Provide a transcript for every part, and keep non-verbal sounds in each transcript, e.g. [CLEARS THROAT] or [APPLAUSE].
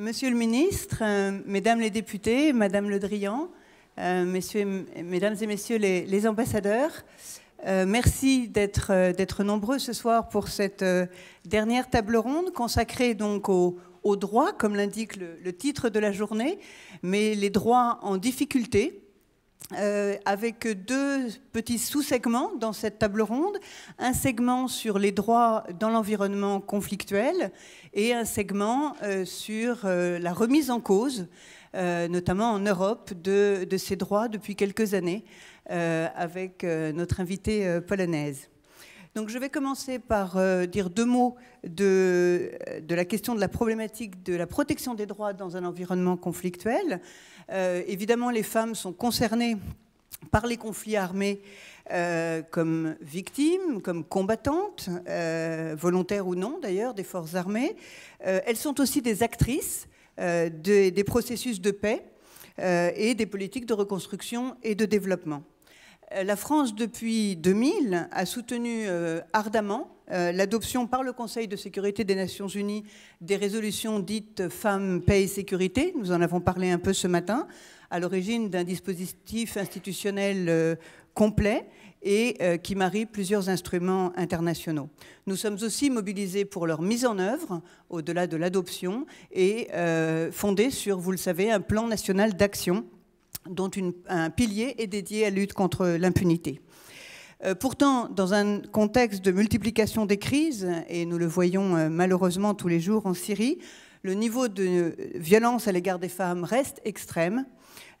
Monsieur le ministre, euh, Mesdames les députés, Madame Le Drian, euh, Mesdames et Messieurs les, ambassadeurs, euh, merci d'être nombreux ce soir pour cette dernière table ronde consacrée donc au, aux droits, comme l'indique le, titre de la journée, mais les droits en difficulté, euh, avec deux petits sous-segments dans cette table ronde. Un segment sur les droits dans l'environnement conflictuel et un segment euh, sur euh, la remise en cause, notamment en Europe, de, de, ces droits depuis quelques années, avec notre invitée polonaise. Donc je vais commencer par euh, dire deux mots de, la question de la problématique de la protection des droits dans un environnement conflictuel. Euh, évidemment, les femmes sont concernées par les conflits armés euh, comme victimes, comme combattantes, volontaires ou non d'ailleurs, des forces armées. elles sont aussi des actrices des processus de paix et des politiques de reconstruction et de développement. Euh, la France, depuis 2000, a soutenu euh, ardemment euh, l'adoption par le Conseil de sécurité des Nations Unies des résolutions dites femmes, paix et sécurité. Nous en avons parlé un peu ce matin, à l'origine d'un dispositif institutionnel complet et qui marie plusieurs instruments internationaux. Nous sommes aussi mobilisés pour leur mise en œuvre, au-delà de l'adoption, et fondés sur, vous le savez, un plan national d'action dont un pilier est dédié à la lutte contre l'impunité. Euh, pourtant, dans un contexte de multiplication des crises, et nous le voyons euh, malheureusement tous les jours en Syrie, le niveau de violence à l'égard des femmes reste extrême.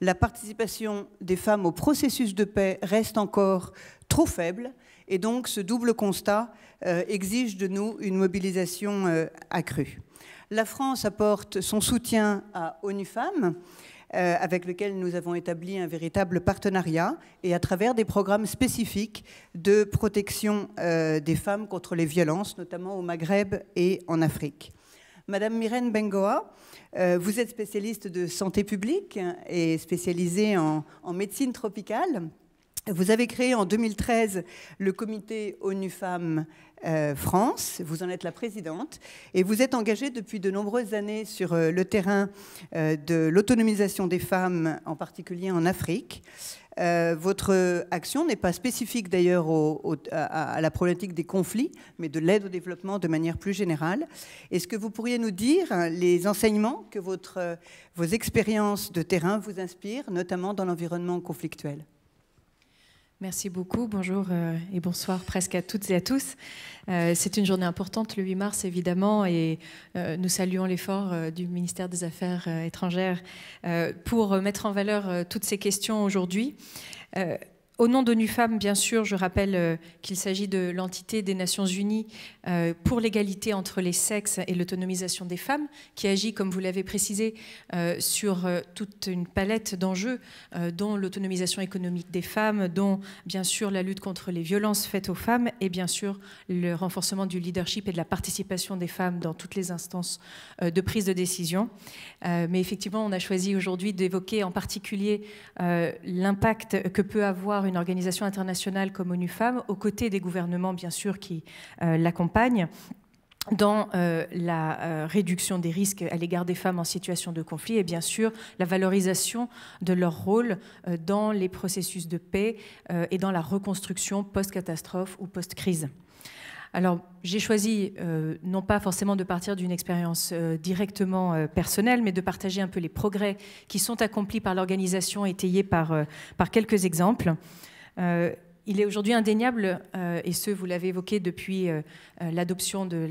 La participation des femmes au processus de paix reste encore trop faible. Et donc, ce double constat euh, exige de nous une mobilisation accrue. La France apporte son soutien à ONU Femmes euh, avec lequel nous avons établi un véritable partenariat et à travers des programmes spécifiques de protection euh, des femmes contre les violences, notamment au Maghreb et en Afrique. Madame Myrène Bengoa, euh, vous êtes spécialiste de santé publique et spécialisée en, en médecine tropicale. Vous avez créé en 2013 le comité ONU Femmes euh, France. Vous en êtes la présidente et vous êtes engagée depuis de nombreuses années sur euh, le terrain euh, de l'autonomisation des femmes, en particulier en Afrique. votre action n'est pas spécifique d'ailleurs à, la problématique des conflits, mais de l'aide au développement de manière plus générale. Est-ce que vous pourriez nous dire hein, les enseignements que votre, vos expériences de terrain vous inspirent, notamment dans l'environnement conflictuel Merci beaucoup. Bonjour euh, et bonsoir presque à toutes et à tous. Euh, c'est une journée importante, le 8 mars évidemment, et euh, nous saluons l'effort du ministère des Affaires étrangères pour mettre en valeur toutes ces questions aujourd'hui. Au nom d'ONU-Femmes, bien sûr, je rappelle euh, qu'il s'agit de l'entité des Nations Unies euh, pour l'égalité entre les sexes et l'autonomisation des femmes, qui agit, comme vous l'avez précisé, euh, sur toute une palette d'enjeux, dont l'autonomisation économique des femmes, dont, bien sûr, la lutte contre les violences faites aux femmes, et bien sûr, le renforcement du leadership et de la participation des femmes dans toutes les instances de prise de décision. Mais effectivement, on a choisi aujourd'hui d'évoquer en particulier l'impact que peut avoir une organisation internationale comme ONU Femmes, aux côtés des gouvernements, bien sûr, qui euh, l'accompagnent dans euh, la euh, réduction des risques à l'égard des femmes en situation de conflit et bien sûr la valorisation de leur rôle dans les processus de paix et dans la reconstruction post-catastrophe ou post-crise. Alors, j'ai choisi euh, non pas forcément de partir d'une expérience euh, directement euh, personnelle, mais de partager un peu les progrès qui sont accomplis par l'organisation, étayés par, par quelques exemples. il est aujourd'hui indéniable, et ce, vous l'avez évoqué depuis l'adoption de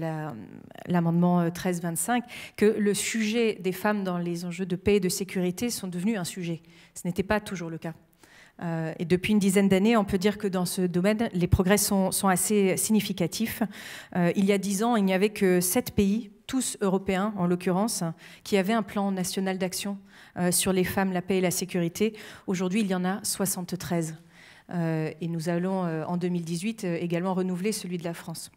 l'amendement 1325, que le sujet des femmes dans les enjeux de paix et de sécurité sont devenus un sujet. Ce n'était pas toujours le cas. Euh, et depuis une dizaine d'années, on peut dire que dans ce domaine, les progrès sont, assez significatifs. Euh, il y a dix ans, il n'y avait que sept pays, tous européens en l'occurrence, qui avaient un plan national d'action euh, sur les femmes, la paix et la sécurité. Aujourd'hui, il y en a 73. et nous allons, en 2018, également renouveler celui de la France.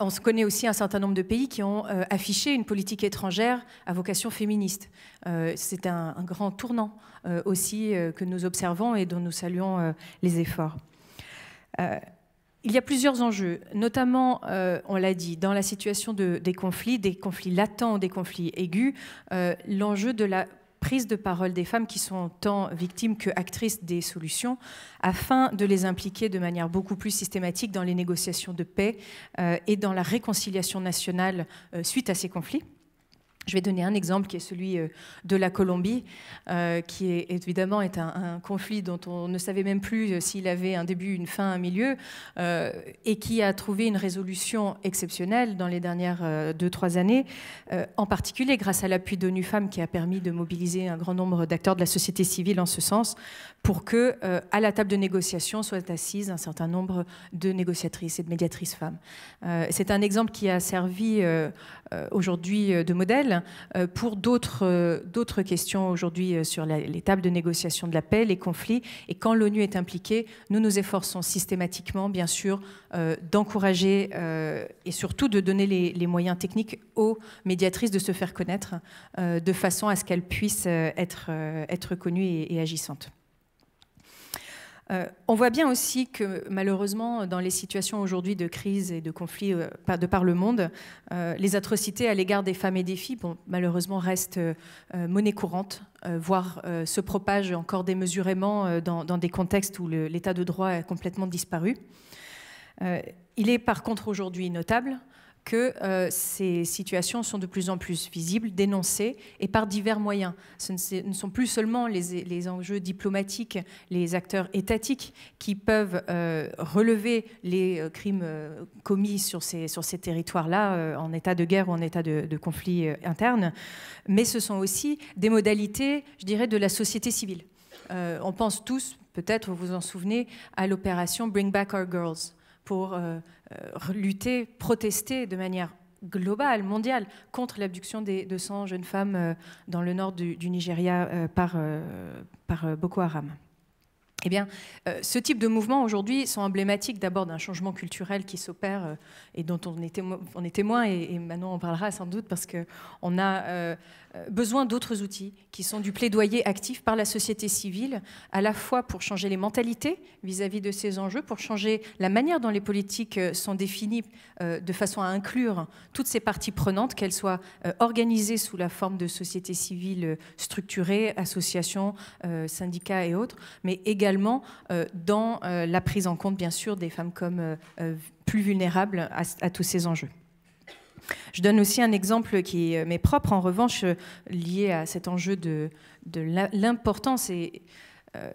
On connaît aussi un certain nombre de pays qui ont euh, affiché une politique étrangère à vocation féministe. Euh, c'est un, grand tournant euh, aussi que nous observons et dont nous saluons les efforts. il y a plusieurs enjeux, notamment, on l'a dit, dans la situation des conflits, des conflits latents, des conflits aigus, l'enjeu de la prise de parole des femmes qui sont tant victimes que actrices des solutions, afin de les impliquer de manière beaucoup plus systématique dans les négociations de paix euh, et dans la réconciliation nationale euh, suite à ces conflits. Je vais donner un exemple qui est celui euh, de la Colombie, euh, qui évidemment est un, conflit dont on ne savait même plus euh, s'il avait un début, une fin, un milieu, et qui a trouvé une résolution exceptionnelle dans les dernières deux, trois années, en particulier grâce à l'appui d'ONU Femmes qui a permis de mobiliser un grand nombre d'acteurs de la société civile en ce sens, pour que, à la table de négociation, soit assise un certain nombre de négociatrices et de médiatrices femmes. C'est un exemple qui a servi aujourd'hui de modèle euh, pour euh, d'autres questions aujourd'hui euh, sur les tables de négociation de la paix, les conflits. Et quand l'ONU est impliquée, nous nous efforçons systématiquement, bien sûr, d'encourager et surtout de donner les, moyens techniques aux médiatrices de se faire connaître de façon à ce qu'elles puissent être, être connues et agissantes. Euh, on voit bien aussi que malheureusement, dans les situations aujourd'hui de crise et de conflit euh, de par le monde, euh, les atrocités à l'égard des femmes et des filles, malheureusement, restent monnaie courante, voire se propagent encore démesurément dans, dans des contextes où l'état de droit a complètement disparu. il est par contre aujourd'hui notable que euh, ces situations sont de plus en plus visibles, dénoncées, et par divers moyens. Ce ne, sont plus seulement les, enjeux diplomatiques, les acteurs étatiques qui peuvent euh, relever les euh, crimes commis sur ces, sur ces territoires-là, en état de guerre ou en état de, conflit interne, mais ce sont aussi des modalités, je dirais, de la société civile. on pense tous, peut-être vous vous en souvenez, à l'opération Bring Back Our Girls pour euh, lutter, protester de manière globale, mondiale, contre l'abduction des 200 jeunes femmes euh, dans le nord du, Nigeria euh, par, Boko Haram. Eh bien, ce type de mouvement aujourd'hui sont emblématiques d'abord d'un changement culturel qui s'opère et dont on est, témoin, on est témoin et, maintenant on parlera sans doute parce que on a euh, besoin d'autres outils qui sont du plaidoyer actif par la société civile, à la fois pour changer les mentalités vis-à-vis de ces enjeux, pour changer la manière dont les politiques euh, sont définies euh, de façon à inclure toutes ces parties prenantes, qu'elles soient organisées sous la forme de sociétés civiles structurées, associations, syndicats et autres, mais également dans la prise en compte, bien sûr, des femmes comme plus vulnérables à tous ces enjeux. Je donne aussi un exemple qui m'est euh, propre, en revanche, euh, lié à cet enjeu de, l'importance et euh,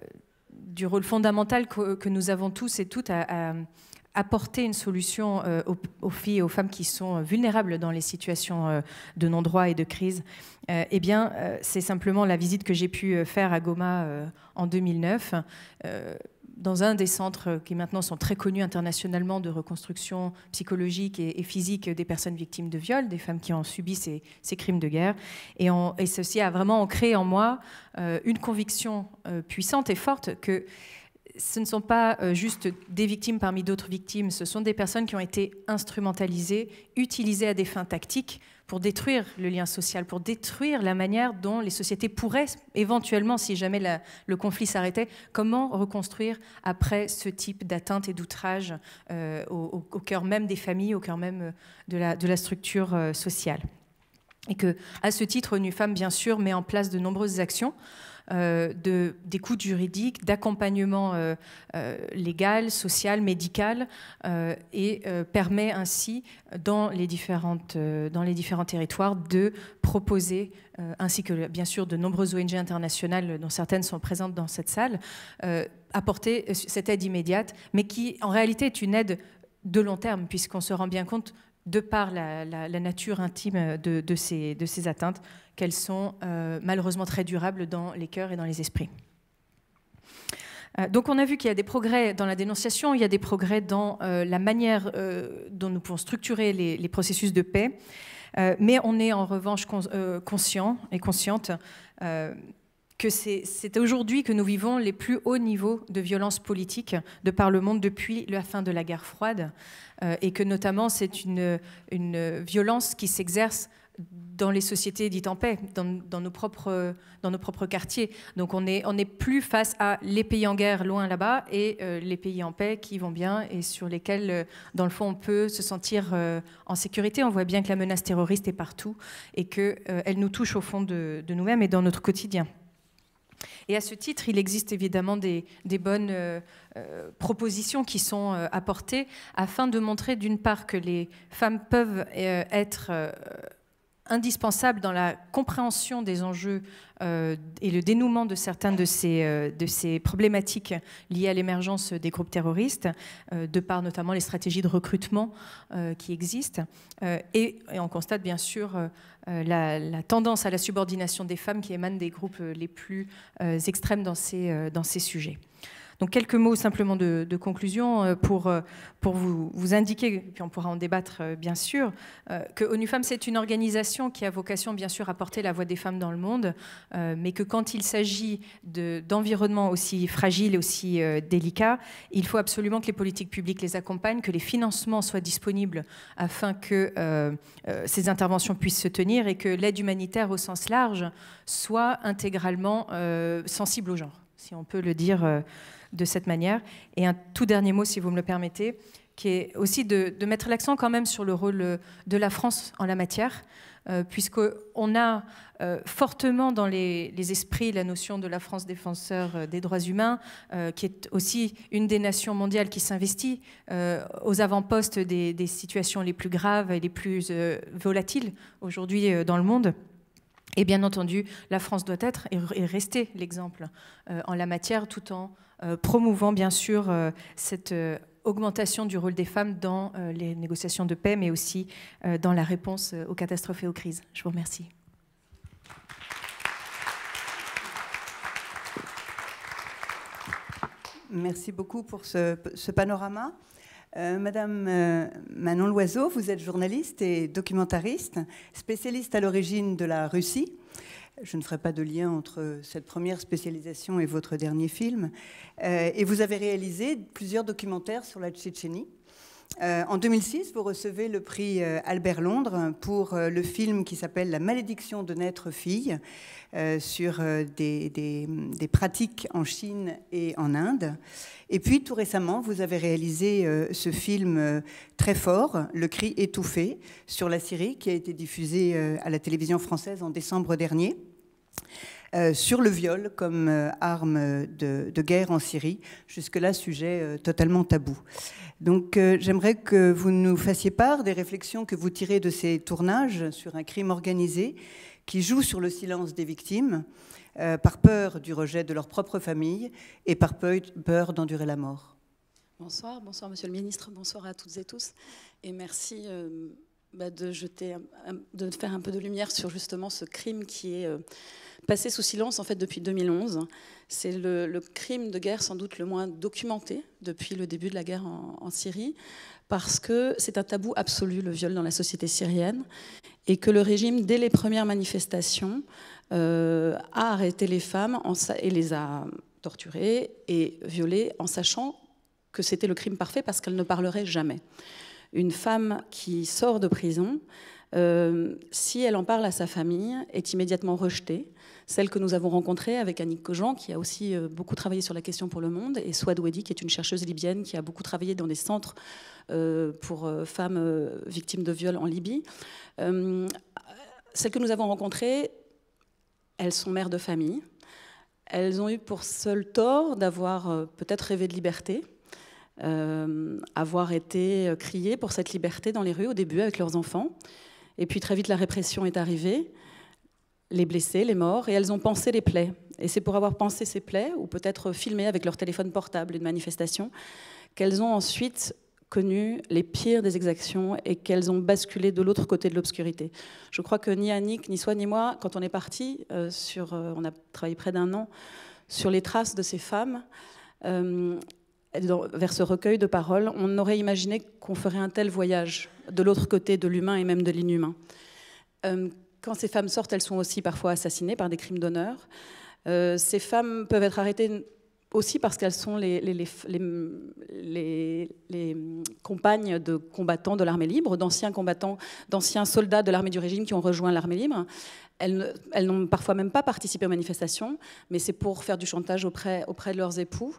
du rôle fondamental que, nous avons tous et toutes à, apporter une solution aux, filles et aux femmes qui sont vulnérables dans les situations de non-droit et de crise, eh bien, c'est simplement la visite que j'ai pu faire à Goma en 2009 dans un des centres qui maintenant sont très connus internationalement de reconstruction psychologique et, physique des personnes victimes de viol, des femmes qui ont subi ces, crimes de guerre. Et, ceci a vraiment ancré en moi euh, une conviction euh, puissante et forte que ce ne sont pas euh, juste des victimes parmi d'autres victimes, ce sont des personnes qui ont été instrumentalisées, utilisées à des fins tactiques pour détruire le lien social, pour détruire la manière dont les sociétés pourraient, éventuellement, si jamais le conflit s'arrêtait, comment reconstruire après ce type d'atteinte et d'outrage euh, au, cœur même des familles, au cœur même euh, de la, structure euh, sociale. Et que, à ce titre, une Femme, bien sûr, met en place de nombreuses actions euh, de, coûts juridiques, d'accompagnement euh, euh, légal, social, médical, et permet ainsi, dans les, différentes, dans les différents territoires, de proposer, ainsi que bien sûr de nombreuses ONG internationales, dont certaines sont présentes dans cette salle, apporter cette aide immédiate, mais qui en réalité est une aide de long terme, puisqu'on se rend bien compte de par la, nature intime de, ces, atteintes, qu'elles sont euh, malheureusement très durables dans les cœurs et dans les esprits. Euh, donc on a vu qu'il y a des progrès dans la dénonciation, il y a des progrès dans euh, la manière dont nous pouvons structurer les, processus de paix, mais on est en revanche conscient et consciente que c'est aujourd'hui que nous vivons les plus hauts niveaux de violence politique de par le monde depuis la fin de la guerre froide, euh, et que notamment c'est une, une violence qui s'exerce dans les sociétés dites en paix, dans, nos, propres, dans nos propres quartiers. Donc on n'est on est plus face à les pays en guerre loin là-bas et euh, les pays en paix qui vont bien et sur lesquels, euh, dans le fond, on peut se sentir en sécurité. On voit bien que la menace terroriste est partout et qu'elle nous touche au fond de, nous-mêmes et dans notre quotidien. Et à ce titre, il existe évidemment des, des bonnes euh, propositions qui sont euh, apportées afin de montrer d'une part que les femmes peuvent euh, être indispensables dans la compréhension des enjeux et le dénouement de certains de ces, de ces problématiques liées à l'émergence des groupes terroristes, de par notamment les stratégies de recrutement qui existent. Et, on constate bien sûr la, tendance à la subordination des femmes qui émanent des groupes les plus extrêmes dans ces, dans ces sujets. Donc quelques mots simplement de, conclusion euh, pour, euh, pour vous, indiquer, puis on pourra en débattre euh, bien sûr, que ONU Femmes, c'est une organisation qui a vocation bien sûr à porter la voix des femmes dans le monde, mais que quand il s'agit d'environnements aussi fragiles et aussi délicats, il faut absolument que les politiques publiques les accompagnent, que les financements soient disponibles afin que ces interventions puissent se tenir et que l'aide humanitaire au sens large soit intégralement sensible au genre, si on peut le dire de cette manière. Et un tout dernier mot, si vous me le permettez, qui est aussi de, mettre l'accent quand même sur le rôle euh, de la France en la matière, euh, puisque puisqu'on a euh, fortement dans les, esprits la notion de la France défenseur des droits humains, qui est aussi une des nations mondiales qui s'investit aux avant-postes des, situations les plus graves et les plus volatiles aujourd'hui dans le monde. Et bien entendu, la France doit être et rester l'exemple en la matière tout en euh, promouvant bien sûr euh, cette euh, augmentation du rôle des femmes dans les négociations de paix, mais aussi dans la réponse aux catastrophes et aux crises. Je vous remercie. Merci beaucoup pour ce, panorama. Madame Manon Loiseau, vous êtes journaliste et documentariste, spécialiste à l'origine de la Russie, je ne ferai pas de lien entre cette première spécialisation et votre dernier film. Euh, et vous avez réalisé plusieurs documentaires sur la Tchétchénie. Euh, en 2006, vous recevez le prix euh, Albert Londres pour le film qui s'appelle La malédiction de naître fille sur des, des, pratiques en Chine et en Inde. Et puis tout récemment, vous avez réalisé ce film très fort, Le cri étouffé, sur la Syrie, qui a été diffusé à la télévision française en décembre dernier. Euh, sur le viol comme euh, arme de, guerre en Syrie. Jusque-là, sujet euh, totalement tabou. Donc j'aimerais que vous nous fassiez part des réflexions que vous tirez de ces tournages sur un crime organisé qui joue sur le silence des victimes par peur du rejet de leur propre famille et par peur, d'endurer la mort. Bonsoir, bonsoir Monsieur le Ministre, bonsoir à toutes et tous et merci. Bah, de jeter, de faire un peu de lumière sur justement ce crime qui est passé sous silence en fait depuis 2011. C'est le, crime de guerre sans doute le moins documenté depuis le début de la guerre en, Syrie, parce que c'est un tabou absolu le viol dans la société syrienne, et que le régime dès les premières manifestations euh, a arrêté les femmes et les a torturées et violées en sachant que c'était le crime parfait parce qu'elles ne parleraient jamais. Une femme qui sort de prison euh, si elle en parle à sa famille, est immédiatement rejetée. Celle que nous avons rencontrée avec Annick Cogent, qui a aussi euh, beaucoup travaillé sur la question pour le monde, et Swad Wedi, qui est une chercheuse libyenne qui a beaucoup travaillé dans des centres euh, pour femmes victimes de viols en Libye. celles que nous avons rencontrées, elles sont mères de famille. Elles ont eu pour seul tort d'avoir peut-être rêvé de liberté, avoir été criées pour cette liberté dans les rues au début avec leurs enfants, et puis très vite, la répression est arrivée, les blessés, les morts, et elles ont pensé les plaies. Et c'est pour avoir pensé ces plaies, ou peut-être filmé avec leur téléphone portable une manifestation, qu'elles ont ensuite connu les pires des exactions et qu'elles ont basculé de l'autre côté de l'obscurité. Je crois que ni Annick, ni soi, ni moi, quand on est parti, euh, euh, on a travaillé près d'un an, sur les traces de ces femmes, euh, vers ce recueil de paroles, on aurait imaginé qu'on ferait un tel voyage de l'autre côté de l'humain et même de l'inhumain. Euh, quand ces femmes sortent, elles sont aussi parfois assassinées par des crimes d'honneur. Euh, ces femmes peuvent être arrêtées aussi parce qu'elles sont les, compagnes de combattants de l'armée libre, d'anciens combattants, d'anciens soldats de l'armée du régime qui ont rejoint l'armée libre. Elles, elles n'ont parfois même pas participé aux manifestations, mais c'est pour faire du chantage auprès, auprès de leurs époux.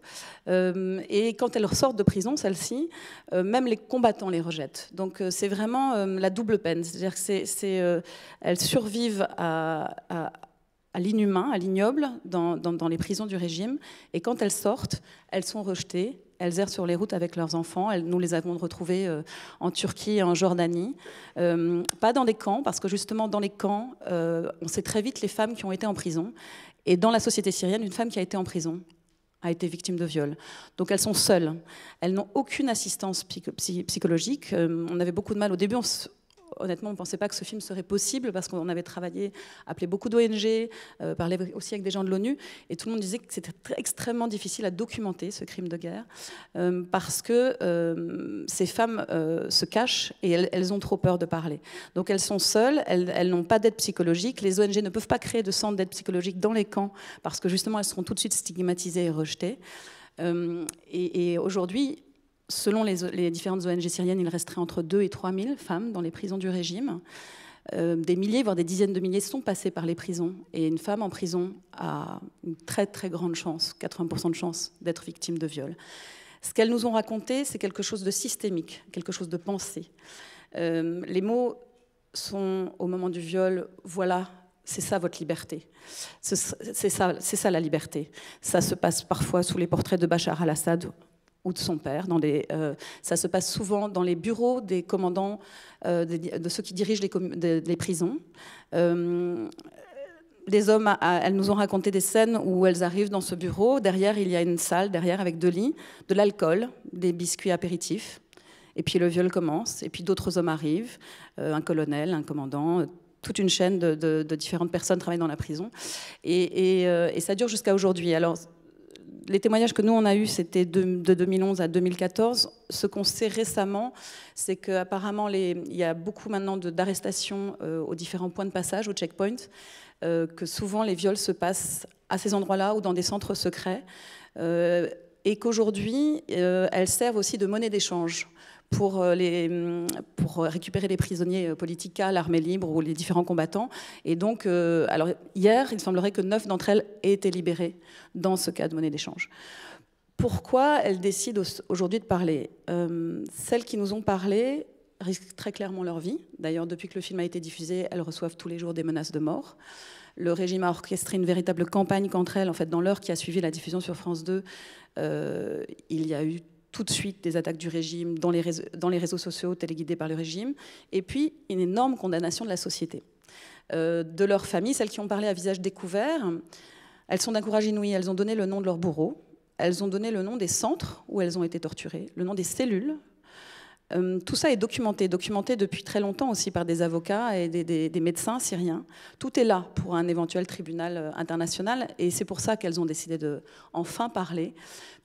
Euh, et quand elles ressortent de prison, celles-ci, euh, même les combattants les rejettent. Donc euh, c'est vraiment la double peine. C'est-à-dire qu'elles survivent à à l'inhumain, à l'ignoble, dans, les prisons du régime. Et quand elles sortent, elles sont rejetées, elles errent sur les routes avec leurs enfants. nous les avons retrouvées euh, en Turquie et en Jordanie. Euh, pas dans des camps, parce que justement, dans les camps, euh, on sait très vite les femmes qui ont été en prison. Et dans la société syrienne, une femme qui a été en prison a été victime de viol. Donc elles sont seules. Elles n'ont aucune assistance psychologique. on avait beaucoup de mal au début honnêtement, on ne pensait pas que ce film serait possible parce qu'on avait travaillé, appelé beaucoup d'ONG, euh, parlé aussi avec des gens de l'ONU, et tout le monde disait que c'était extrêmement difficile à documenter ce crime de guerre euh, parce que euh, ces femmes se cachent et elles, ont trop peur de parler. Donc elles sont seules, elles, n'ont pas d'aide psychologique. Les ONG ne peuvent pas créer de centre d'aide psychologique dans les camps parce que justement elles seront tout de suite stigmatisées et rejetées. et aujourd'hui, selon les, différentes ONG syriennes, il resterait entre 2 et 3 000 femmes dans les prisons du régime. Euh, des milliers, voire des dizaines de milliers sont passées par les prisons. Et une femme en prison a une très très grande chance, 80% de chance, d'être victime de viol. Ce qu'elles nous ont raconté, c'est quelque chose de systémique, quelque chose de pensé. Euh, les mots sont, au moment du viol, voilà, c'est ça votre liberté. C'est ça, ça la liberté. Ça se passe parfois sous les portraits de Bachar al-Assad, ou de son père. Euh, ça se passe souvent dans les bureaux des commandants, euh, de, ceux qui dirigent les, prisons. Euh, les hommes, elles nous ont raconté des scènes où elles arrivent dans ce bureau. Derrière, il y a une salle, derrière, avec deux lits, de l'alcool, des biscuits apéritifs. Et puis le viol commence, et puis d'autres hommes arrivent, euh, un colonel, un commandant, toute une chaîne de, différentes personnes travaillent dans la prison. Et, et ça dure jusqu'à aujourd'hui. Alors, les témoignages que nous, on a eus, c'était de, 2011 à 2014. Ce qu'on sait récemment, c'est qu'apparemment, il y a beaucoup maintenant d'arrestations euh, aux différents points de passage, aux checkpoints, euh, que souvent les viols se passent à ces endroits-là ou dans des centres secrets. Euh, et qu'aujourd'hui, elles servent aussi de monnaie d'échange pour, euh, les, mm, pour euh, récupérer les prisonniers euh, politiques à l'armée libre ou les différents combattants. Et donc, alors hier, il semblerait que neuf d'entre elles aient été libérées dans ce cas de monnaie d'échange. Pourquoi elles décident aujourd'hui de parler Celles qui nous ont parlé risquent très clairement leur vie. D'ailleurs, depuis que le film a été diffusé, elles reçoivent tous les jours des menaces de mort. Le régime a orchestré une véritable campagne contre elles. En fait, dans l'heure qui a suivi la diffusion sur France 2, il y a eu tout de suite des attaques du régime dans les réseaux, dans les réseaux sociaux téléguidés par le régime, et puis une énorme condamnation de la société, euh, de leurs familles, celles qui ont parlé à visage découvert. Elles sont d'un courage inouï, elles ont donné le nom de leurs bourreau, elles ont donné le nom des centres où elles ont été torturées, le nom des cellules euh, tout ça est documenté, documenté depuis très longtemps aussi par des avocats et des, médecins syriens. Tout est là pour un éventuel tribunal euh, international et c'est pour ça qu'elles ont décidé de enfin parler.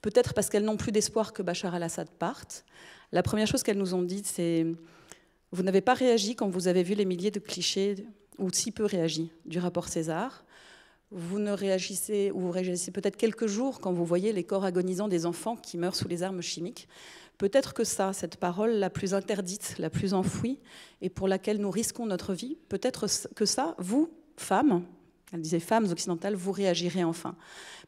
Peut-être parce qu'elles n'ont plus d'espoir que Bachar al-Assad parte. La première chose qu'elles nous ont dit, c'est Vous n'avez pas réagi quand vous avez vu les milliers de clichés, ou si peu réagi, du rapport César. Vous ne réagissez, ou vous réagissez peut-être quelques jours quand vous voyez les corps agonisants des enfants qui meurent sous les armes chimiques. Peut-être que ça, cette parole la plus interdite, la plus enfouie, et pour laquelle nous risquons notre vie, peut-être que ça, vous, femmes, elle disait femmes occidentales, vous réagirez enfin.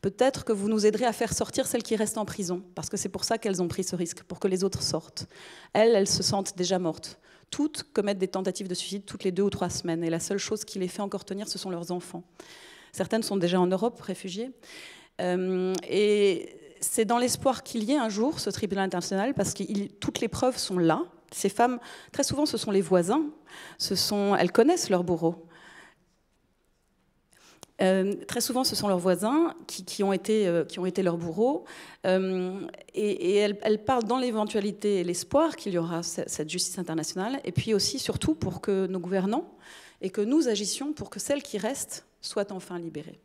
Peut-être que vous nous aiderez à faire sortir celles qui restent en prison, parce que c'est pour ça qu'elles ont pris ce risque, pour que les autres sortent. Elles, elles se sentent déjà mortes. Toutes commettent des tentatives de suicide toutes les deux ou trois semaines, et la seule chose qui les fait encore tenir, ce sont leurs enfants. Certaines sont déjà en Europe, réfugiées. Euh, et c'est dans l'espoir qu'il y ait un jour ce tribunal international, parce que toutes les preuves sont là. Ces femmes, très souvent, ce sont les voisins, elles connaissent leurs bourreaux. Euh, très souvent, ce sont leurs voisins qui, euh, ont, été, leurs bourreaux. Euh, et, elles, elles, parlent dans l'éventualité et l'espoir qu'il y aura cette justice internationale. Et puis aussi, surtout, pour que nos gouvernants et que nous agissions pour que celles qui restent soient enfin libérées.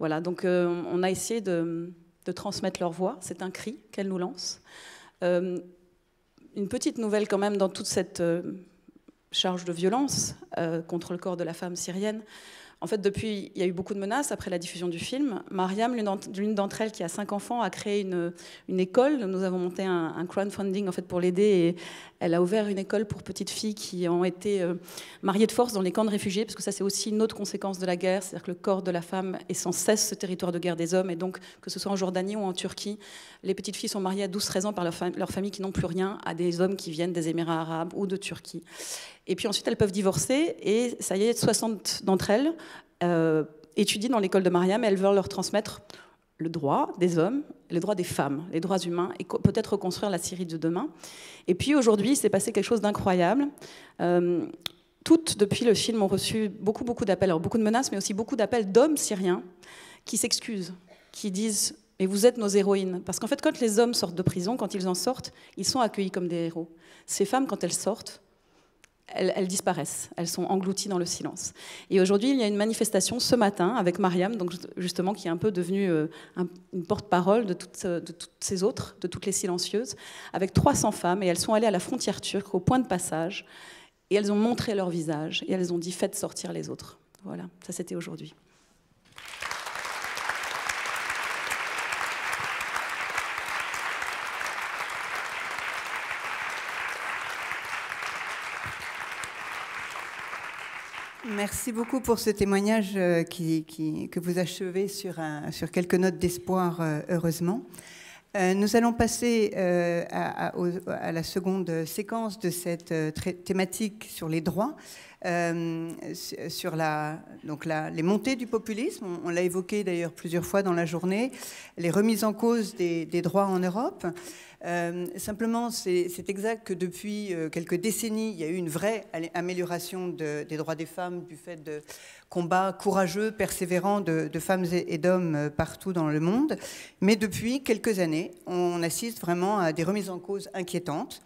Voilà, donc on a essayé de, de transmettre leur voix. C'est un cri qu'elles nous lancent. Euh, une petite nouvelle quand même dans toute cette euh, charge de violence euh, contre le corps de la femme syrienne. En fait, depuis, il y a eu beaucoup de menaces après la diffusion du film. Mariam, l'une d'entre elles qui a cinq enfants, a créé une, école. Nous avons monté un, crowdfunding en fait pour l'aider elle a ouvert une école pour petites filles qui ont été euh, mariées de force dans les camps de réfugiés, parce que ça c'est aussi une autre conséquence de la guerre, c'est-à-dire que le corps de la femme est sans cesse ce territoire de guerre des hommes et donc que ce soit en Jordanie ou en Turquie, les petites filles sont mariées à 12-13 ans par leurs familles leur famille qui n'ont plus rien à des hommes qui viennent des Émirats arabes ou de Turquie. Et puis ensuite, elles peuvent divorcer. Et ça y est, 60 d'entre elles euh, étudient dans l'école de Mariam et elles veulent leur transmettre le droit des hommes, le droit des femmes, les droits humains, et peut-être reconstruire la Syrie de demain. Et puis aujourd'hui, il s'est passé quelque chose d'incroyable. Euh, toutes, depuis le film, ont reçu beaucoup, beaucoup d'appels, alors beaucoup de menaces, mais aussi beaucoup d'appels d'hommes syriens qui s'excusent, qui disent mais vous êtes nos héroïnes. Parce qu'en fait, quand les hommes sortent de prison, quand ils en sortent, ils sont accueillis comme des héros. Ces femmes, quand elles sortent, elles, disparaissent, elles sont englouties dans le silence. Et aujourd'hui, il y a une manifestation ce matin avec Mariam, donc justement qui est un peu devenue euh, une porte-parole de, euh, de toutes, ces autres, de toutes les silencieuses, avec 300 femmes, et elles sont allées à la frontière turque, au point de passage, et elles ont montré leur visage, et elles ont dit faites sortir les autres. Voilà, ça c'était aujourd'hui. Merci beaucoup pour ce témoignage euh, qui, que vous achevez sur, sur quelques notes d'espoir, euh, heureusement. Euh, nous allons passer euh, à, la seconde séquence de cette euh, thématique sur les droits, sur la, donc la, les montées du populisme. On, l'a évoqué d'ailleurs plusieurs fois dans la journée, les remises en cause des, droits en Europe. simplement, c'est exact que depuis quelques décennies, il y a eu une vraie amélioration des droits des femmes du fait de combat courageux, persévérant de, de femmes et d'hommes euh, partout dans le monde. Mais depuis quelques années, on assiste vraiment à des remises en cause inquiétantes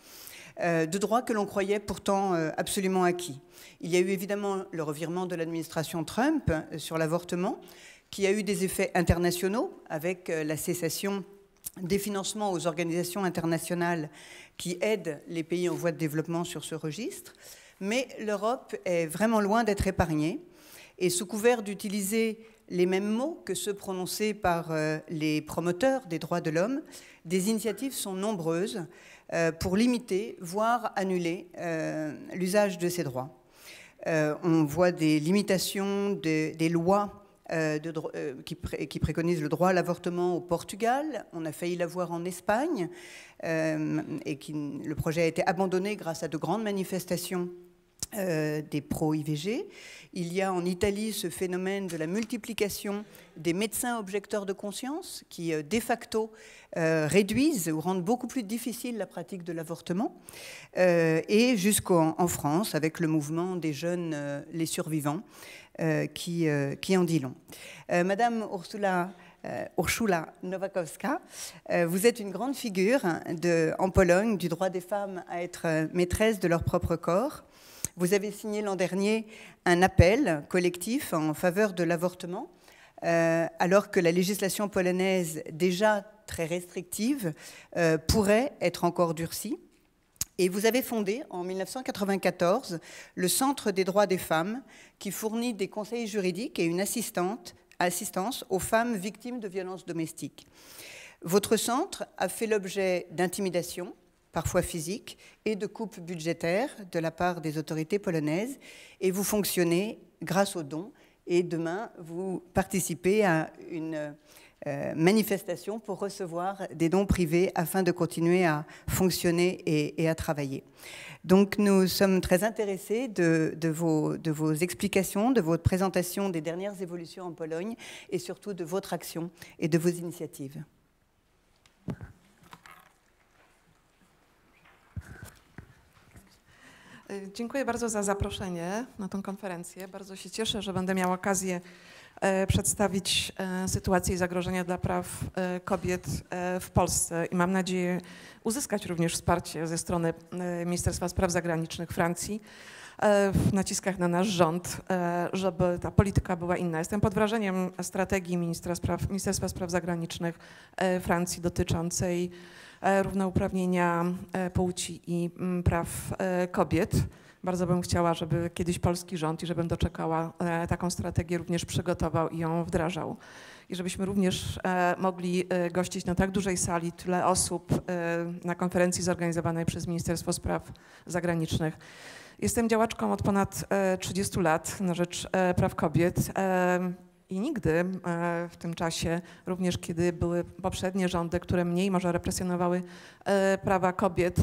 euh, de droits que l'on croyait pourtant euh, absolument acquis. Il y a eu évidemment le revirement de l'administration Trump sur l'avortement, qui a eu des effets internationaux avec la cessation des financements aux organisations internationales qui aident les pays en voie de développement sur ce registre. Mais l'Europe est vraiment loin d'être épargnée et sous couvert d'utiliser les mêmes mots que ceux prononcés par euh, les promoteurs des droits de l'homme, des initiatives sont nombreuses euh, pour limiter, voire annuler euh, l'usage de ces droits. On voit des limitations des, lois qui, préconisent le droit à l'avortement au Portugal. On a failli l'avoir en Espagne et le projet a été abandonné grâce à de grandes manifestations euh, des pro-IVG. Il y a en Italie ce phénomène de la multiplication des médecins objecteurs de conscience qui, euh, de facto, euh, réduisent ou rendent beaucoup plus difficile la pratique de l'avortement. et jusqu'en France, avec le mouvement des jeunes, les survivants, qui, en dit long. Madame Ursula Nowakowska. vous êtes une grande figure hein, en Pologne du droit des femmes à être maîtresse de leur propre corps. Vous avez signé l'an dernier un appel collectif en faveur de l'avortement, euh, alors que la législation polonaise, déjà très restrictive, euh, pourrait être encore durcie. Et vous avez fondé en 1994 le Centre des droits des femmes qui fournit des conseils juridiques et une assistance aux femmes victimes de violences domestiques. Votre centre a fait l'objet d'intimidations, parfois physiques, et de coupes budgétaires de la part des autorités polonaises. Et vous fonctionnez grâce aux dons. Et demain, vous participez à une euh, manifestation pour recevoir des dons privés afin de continuer à fonctionner et, à travailler. Donc nous sommes très intéressés de, de, vos, explications, de votre présentation des dernières évolutions en Pologne et surtout de votre action et de vos initiatives. Y, dziękuję bardzo za zaproszenie na tę konferencję. Bardzo się cieszę, że będę miała okazję e, przedstawić e, sytuację i zagrożenia dla praw e, kobiet w Polsce i mam nadzieję uzyskać również wsparcie ze strony Ministerstwa Spraw Zagranicznych Francji w naciskach na nasz rząd, żeby ta polityka była inna. Jestem pod wrażeniem strategii Ministra Spraw, Ministerstwa Spraw Zagranicznych Francji dotyczącej E, równouprawnienia e, płci i mm, praw e, kobiet. Bardzo bym chciała, żeby kiedyś polski rząd i żebym doczekała taką strategię również przygotował i ją wdrażał. I żebyśmy również mogli gościć na tak dużej sali tyle osób na konferencji zorganizowanej przez Ministerstwo Spraw Zagranicznych. Jestem działaczką od ponad 30 lat na rzecz praw kobiet. I nigdy e, w tym czasie, również kiedy były poprzednie rządy, które mniej może represjonowały e, prawa kobiet,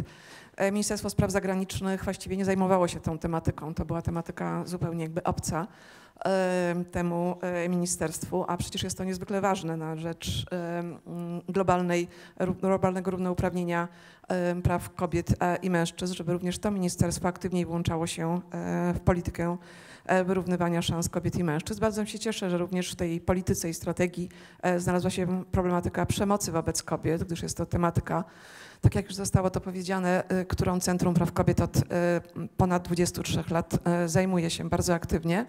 e, Ministerstwo Spraw Zagranicznych właściwie nie zajmowało się tą tematyką. To była tematyka zupełnie jakby obca temu ministerstwu, a przecież jest to niezwykle ważne na rzecz globalnej, globalnego równouprawnienia praw kobiet e, i mężczyzn, żeby również to ministerstwo aktywniej włączało się e, w politykę e, wyrównywania szans kobiet i mężczyzn. Bardzo się cieszę, że również w tej polityce i strategii znalazła się problematyka przemocy wobec kobiet, gdyż jest to tematyka, tak jak już zostało to powiedziane, którą Centrum Praw Kobiet od ponad 23 lat zajmuje się bardzo aktywnie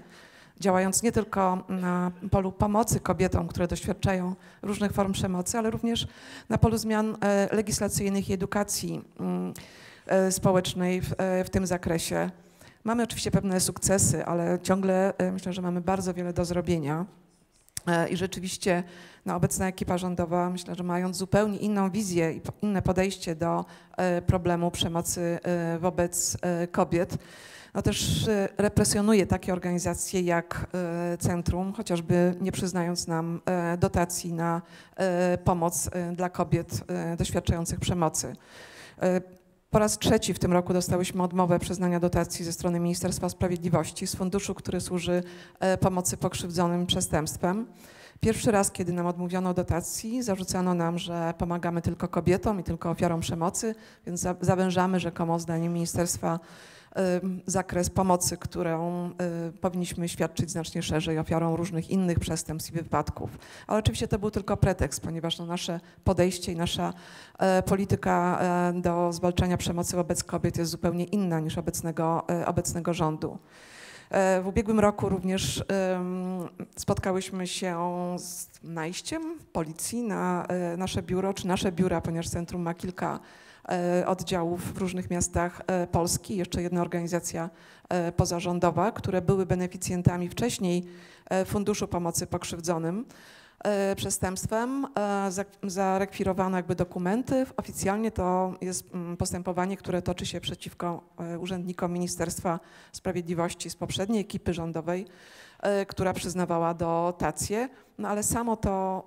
działając nie tylko na polu pomocy kobietom, które doświadczają różnych form przemocy, ale również na polu zmian e, legislacyjnych i edukacji mm, e, społecznej w, e, w tym zakresie. Mamy oczywiście pewne sukcesy, ale ciągle myślę, że mamy bardzo wiele do zrobienia. I rzeczywiście no, obecna ekipa rządowa, myślę, że mając zupełnie inną wizję i inne podejście do problemu przemocy wobec kobiet, a też y, represjonuje takie organizacje jak y, Centrum, chociażby nie przyznając nam y, dotacji na pomoc dla kobiet doświadczających przemocy. Po raz trzeci w tym roku dostałyśmy odmowę przyznania dotacji ze strony Ministerstwa Sprawiedliwości z funduszu, który służy pomocy pokrzywdzonym przestępstwem. Pierwszy raz, kiedy nam odmówiono dotacji, zarzucano nam, że pomagamy tylko kobietom i tylko ofiarom przemocy, więc zawężamy rzekomo, zdaniem Ministerstwa Sprawiedliwości, zakres pomocy, którą y, powinniśmy świadczyć znacznie szerzej ofiarom różnych innych przestępstw i wypadków. Ale oczywiście to był tylko pretekst, ponieważ no nasze podejście i nasza e, polityka e, do zwalczania przemocy wobec kobiet jest zupełnie inna niż obecnego, e, obecnego rządu. W ubiegłym roku również spotkałyśmy się z najściem policji na nasze biuro, czy nasze biura, ponieważ centrum ma kilka E, oddziałów w różnych miastach e, Polski, jeszcze jedna organizacja e, pozarządowa, które były beneficjentami wcześniej Funduszu Pomocy Pokrzywdzonym przestępstwem, Zarekwirowano jakby dokumenty. Oficjalnie to jest mm, postępowanie, które toczy się przeciwko urzędnikom Ministerstwa Sprawiedliwości z poprzedniej ekipy rządowej, E, która przyznawała dotacje, no ale samo to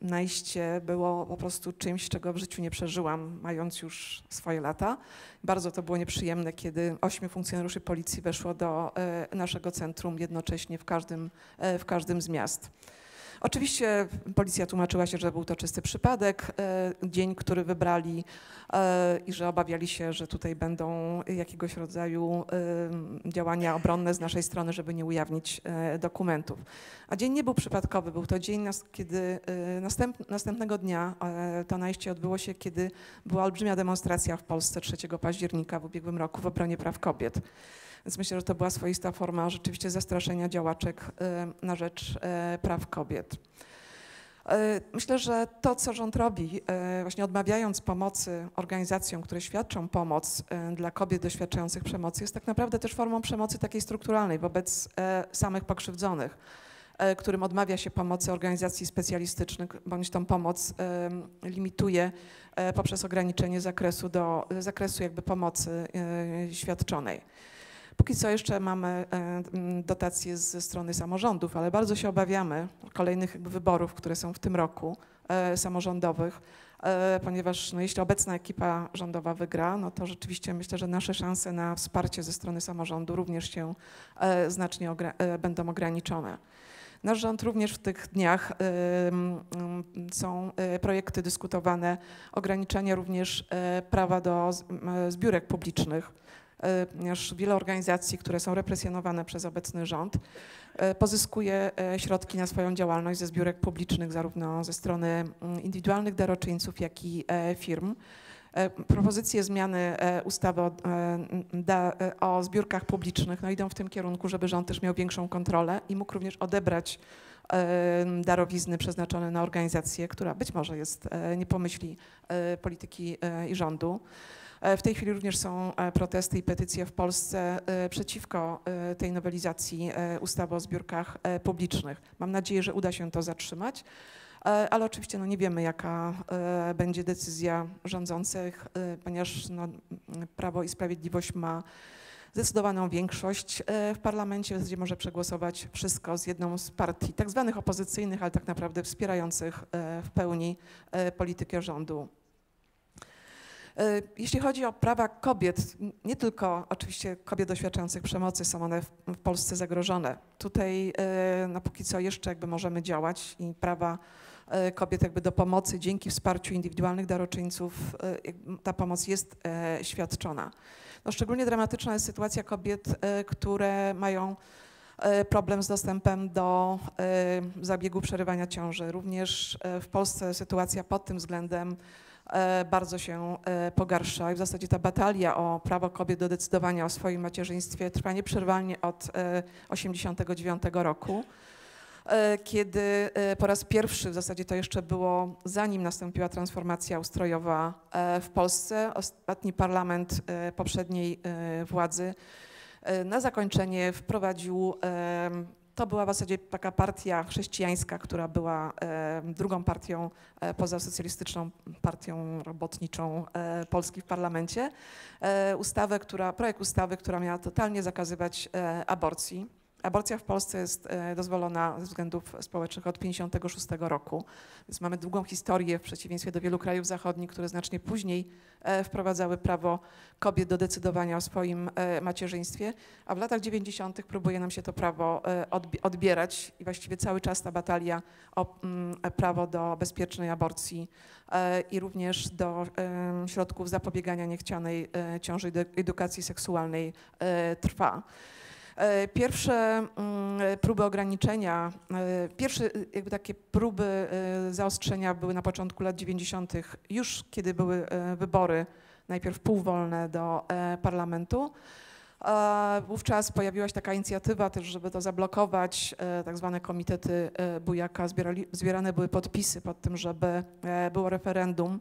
najście było po prostu czymś, czego w życiu nie przeżyłam, mając już swoje lata. Bardzo to było nieprzyjemne, kiedy ośmiu funkcjonariuszy policji weszło do e, naszego centrum jednocześnie w każdym, e, w każdym z miast. Oczywiście policja tłumaczyła się, że był to czysty przypadek, e, dzień, który wybrali e, i że obawiali się, że tutaj będą jakiegoś rodzaju działania obronne z naszej strony, żeby nie ujawnić e, dokumentów. A dzień nie był przypadkowy, był to dzień, kiedy następ, następnego dnia to najście odbyło się, kiedy była olbrzymia demonstracja w Polsce 3 października w ubiegłym roku w obronie praw kobiet. Więc myślę, że to była swoista forma rzeczywiście zastraszenia działaczek y, na rzecz y, praw kobiet. Y, myślę, że to, co rząd robi, właśnie odmawiając pomocy organizacjom, które świadczą pomoc dla kobiet doświadczających przemocy, jest tak naprawdę też formą przemocy takiej strukturalnej wobec samych pokrzywdzonych, którym odmawia się pomocy organizacji specjalistycznych, bądź tą pomoc limituje poprzez ograniczenie zakresu do zakresu jakby pomocy świadczonej. Póki co jeszcze mamy e, mm, dotacje ze strony samorządów, ale bardzo się obawiamy kolejnych wyborów, które są w tym roku e, samorządowych, e, ponieważ no, jeśli obecna ekipa rządowa wygra, no to rzeczywiście myślę, że nasze szanse na wsparcie ze strony samorządu również się znacznie ogra będą ograniczone. Nasz rząd również w tych dniach mm, są projekty dyskutowane, ograniczenie również prawa do zbiórek publicznych ponieważ wiele organizacji, które są represjonowane przez obecny rząd, e, pozyskuje e, środki na swoją działalność ze zbiórek publicznych, zarówno ze strony mm, indywidualnych daroczyńców, jak i e, firm. Propozycje zmiany ustawy o, zbiórkach publicznych no, idą w tym kierunku, żeby rząd też miał większą kontrolę i mógł również odebrać darowizny przeznaczone na organizację, która być może jest, nie pomyśli polityki i rządu. E, w tej chwili również są e, protesty i petycje w Polsce e, przeciwko tej nowelizacji ustawy o zbiórkach publicznych. Mam nadzieję, że uda się to zatrzymać, ale oczywiście no, nie wiemy, jaka będzie decyzja rządzących, ponieważ no, Prawo i Sprawiedliwość ma zdecydowaną większość w parlamencie, gdzie może przegłosować wszystko z jedną z partii, tak zwanych opozycyjnych, ale tak naprawdę wspierających w pełni politykę rządu. E, jeśli chodzi o prawa kobiet, nie tylko oczywiście kobiet doświadczających przemocy są one w Polsce zagrożone. Tutaj e, no póki co jeszcze jakby możemy działać i prawa e, kobiet jakby do pomocy dzięki wsparciu indywidualnych daroczyńców ta pomoc jest świadczona. No szczególnie dramatyczna jest sytuacja kobiet, które mają problem z dostępem do zabiegu przerywania ciąży. Również w Polsce sytuacja pod tym względem E, bardzo się e, pogarsza i w zasadzie ta batalia o prawo kobiet do decydowania o swoim macierzyństwie trwa nieprzerwanie od 1989 e, roku kiedy po raz pierwszy, w zasadzie to jeszcze było zanim nastąpiła transformacja ustrojowa w Polsce, ostatni parlament poprzedniej władzy na zakończenie wprowadził to była w zasadzie taka partia chrześcijańska, która była drugą partią e, poza socjalistyczną partią robotniczą e, Polski w parlamencie. E, ustawę, która, projekt ustawy, która miała totalnie zakazywać aborcji Aborcja w Polsce jest e, dozwolona ze względów społecznych od 1956 roku, więc mamy długą historię w przeciwieństwie do wielu krajów zachodnich, które znacznie później e, wprowadzały prawo kobiet do decydowania o swoim e, macierzyństwie, a w latach 90. próbuje nam się to prawo odbierać i właściwie cały czas ta batalia o mm, prawo do bezpiecznej aborcji i również do środków zapobiegania niechcianej ciąży i edukacji seksualnej trwa. E, pierwsze mm, e, próby ograniczenia, e, pierwsze jakby takie próby zaostrzenia były na początku lat 90., już kiedy były wybory, najpierw półwolne do parlamentu. Wówczas pojawiła się taka inicjatywa też, żeby to zablokować. Tak zwane komitety bujaka zbierali, zbierane były podpisy pod tym, żeby było referendum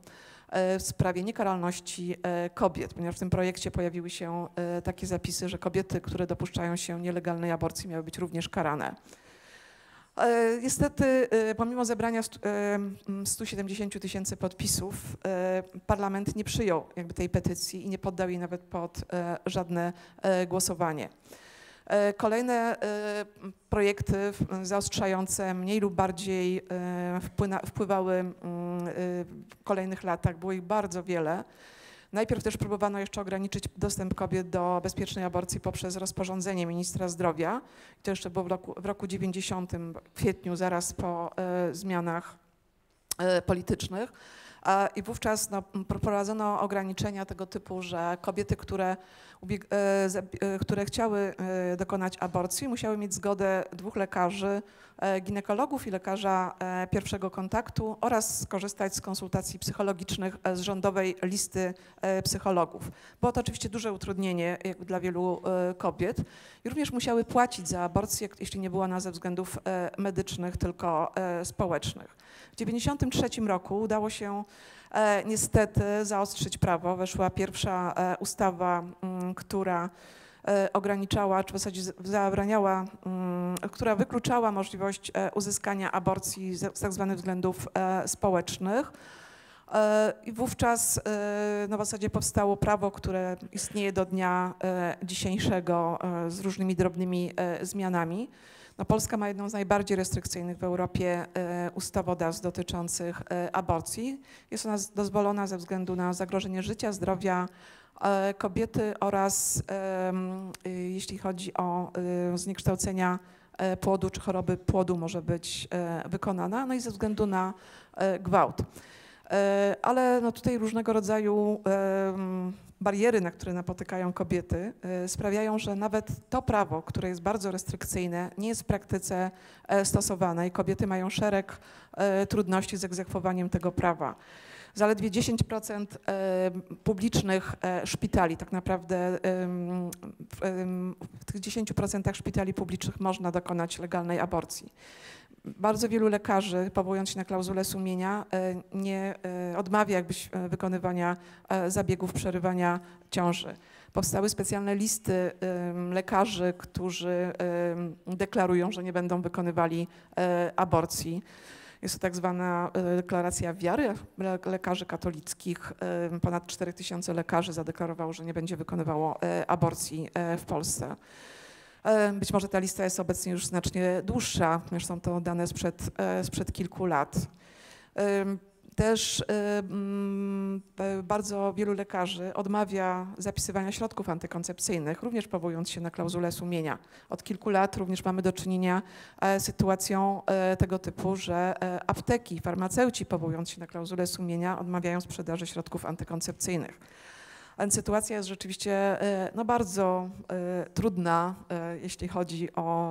E, w sprawie niekaralności e, kobiet, ponieważ w tym projekcie pojawiły się e, takie zapisy, że kobiety, które dopuszczają się nielegalnej aborcji, miały być również karane. Niestety, pomimo zebrania 170 tysięcy podpisów, parlament nie przyjął jakby tej petycji i nie poddał jej nawet pod żadne głosowanie. E, kolejne e, projekty zaostrzające mniej lub bardziej e, wpływały mm, w kolejnych latach, było ich bardzo wiele. Najpierw też próbowano jeszcze ograniczyć dostęp kobiet do bezpiecznej aborcji poprzez rozporządzenie ministra zdrowia. I to jeszcze było w roku, w roku 90, w kwietniu, zaraz po e, zmianach e, politycznych. E, I wówczas no, ograniczenia tego typu, że kobiety, które E, e, które chciały e, dokonać aborcji, musiały mieć zgodę dwóch lekarzy, ginekologów i lekarza pierwszego kontaktu oraz skorzystać z konsultacji psychologicznych z rządowej listy psychologów. Było to oczywiście duże utrudnienie dla wielu kobiet. I również musiały płacić za aborcję, jeśli nie była ona ze względów medycznych, tylko społecznych. W 1993 roku udało się E, niestety zaostrzyć prawo. Weszła pierwsza e, ustawa, mm, która e, ograniczała, czy w zasadzie zabraniała, mm, która wykluczała możliwość uzyskania aborcji z tak zwanych względów społecznych. I wówczas no w zasadzie powstało prawo, które istnieje do dnia dzisiejszego z różnymi drobnymi zmianami. No Polska ma jedną z najbardziej restrykcyjnych w Europie e, ustawodawstw dotyczących e, aborcji. Jest ona dozwolona ze względu na zagrożenie życia, zdrowia e, kobiety oraz jeśli chodzi o zniekształcenia płodu czy choroby płodu może być wykonana, no i ze względu na gwałt. Ale no tutaj różnego rodzaju bariery, na które napotykają kobiety, y, sprawiają, że nawet to prawo, które jest bardzo restrykcyjne, nie jest w praktyce e, stosowane i kobiety mają szereg e, trudności z egzekwowaniem tego prawa. Zaledwie 10% e, publicznych szpitali, tak naprawdę w tych 10% szpitali publicznych można dokonać legalnej aborcji bardzo wielu lekarzy, powołując się na klauzulę sumienia, e, nie e, odmawia e, wykonywania zabiegów przerywania ciąży. Powstały specjalne listy lekarzy, którzy deklarują, że nie będą wykonywali aborcji. Jest to tak zwana deklaracja wiary lekarzy katolickich. Ponad 4000 lekarzy zadeklarowało, że nie będzie wykonywało aborcji w Polsce. E, być może ta lista jest obecnie już znacznie dłuższa, ponieważ są to dane sprzed, e, sprzed kilku lat. E, też mm, bardzo wielu lekarzy odmawia zapisywania środków antykoncepcyjnych, również powołując się na klauzulę sumienia. Od kilku lat również mamy do czynienia z sytuacją tego typu, że apteki, farmaceuci powołując się na klauzulę sumienia odmawiają sprzedaży środków antykoncepcyjnych. Więc sytuacja jest rzeczywiście y, no, bardzo y, trudna, y, jeśli chodzi o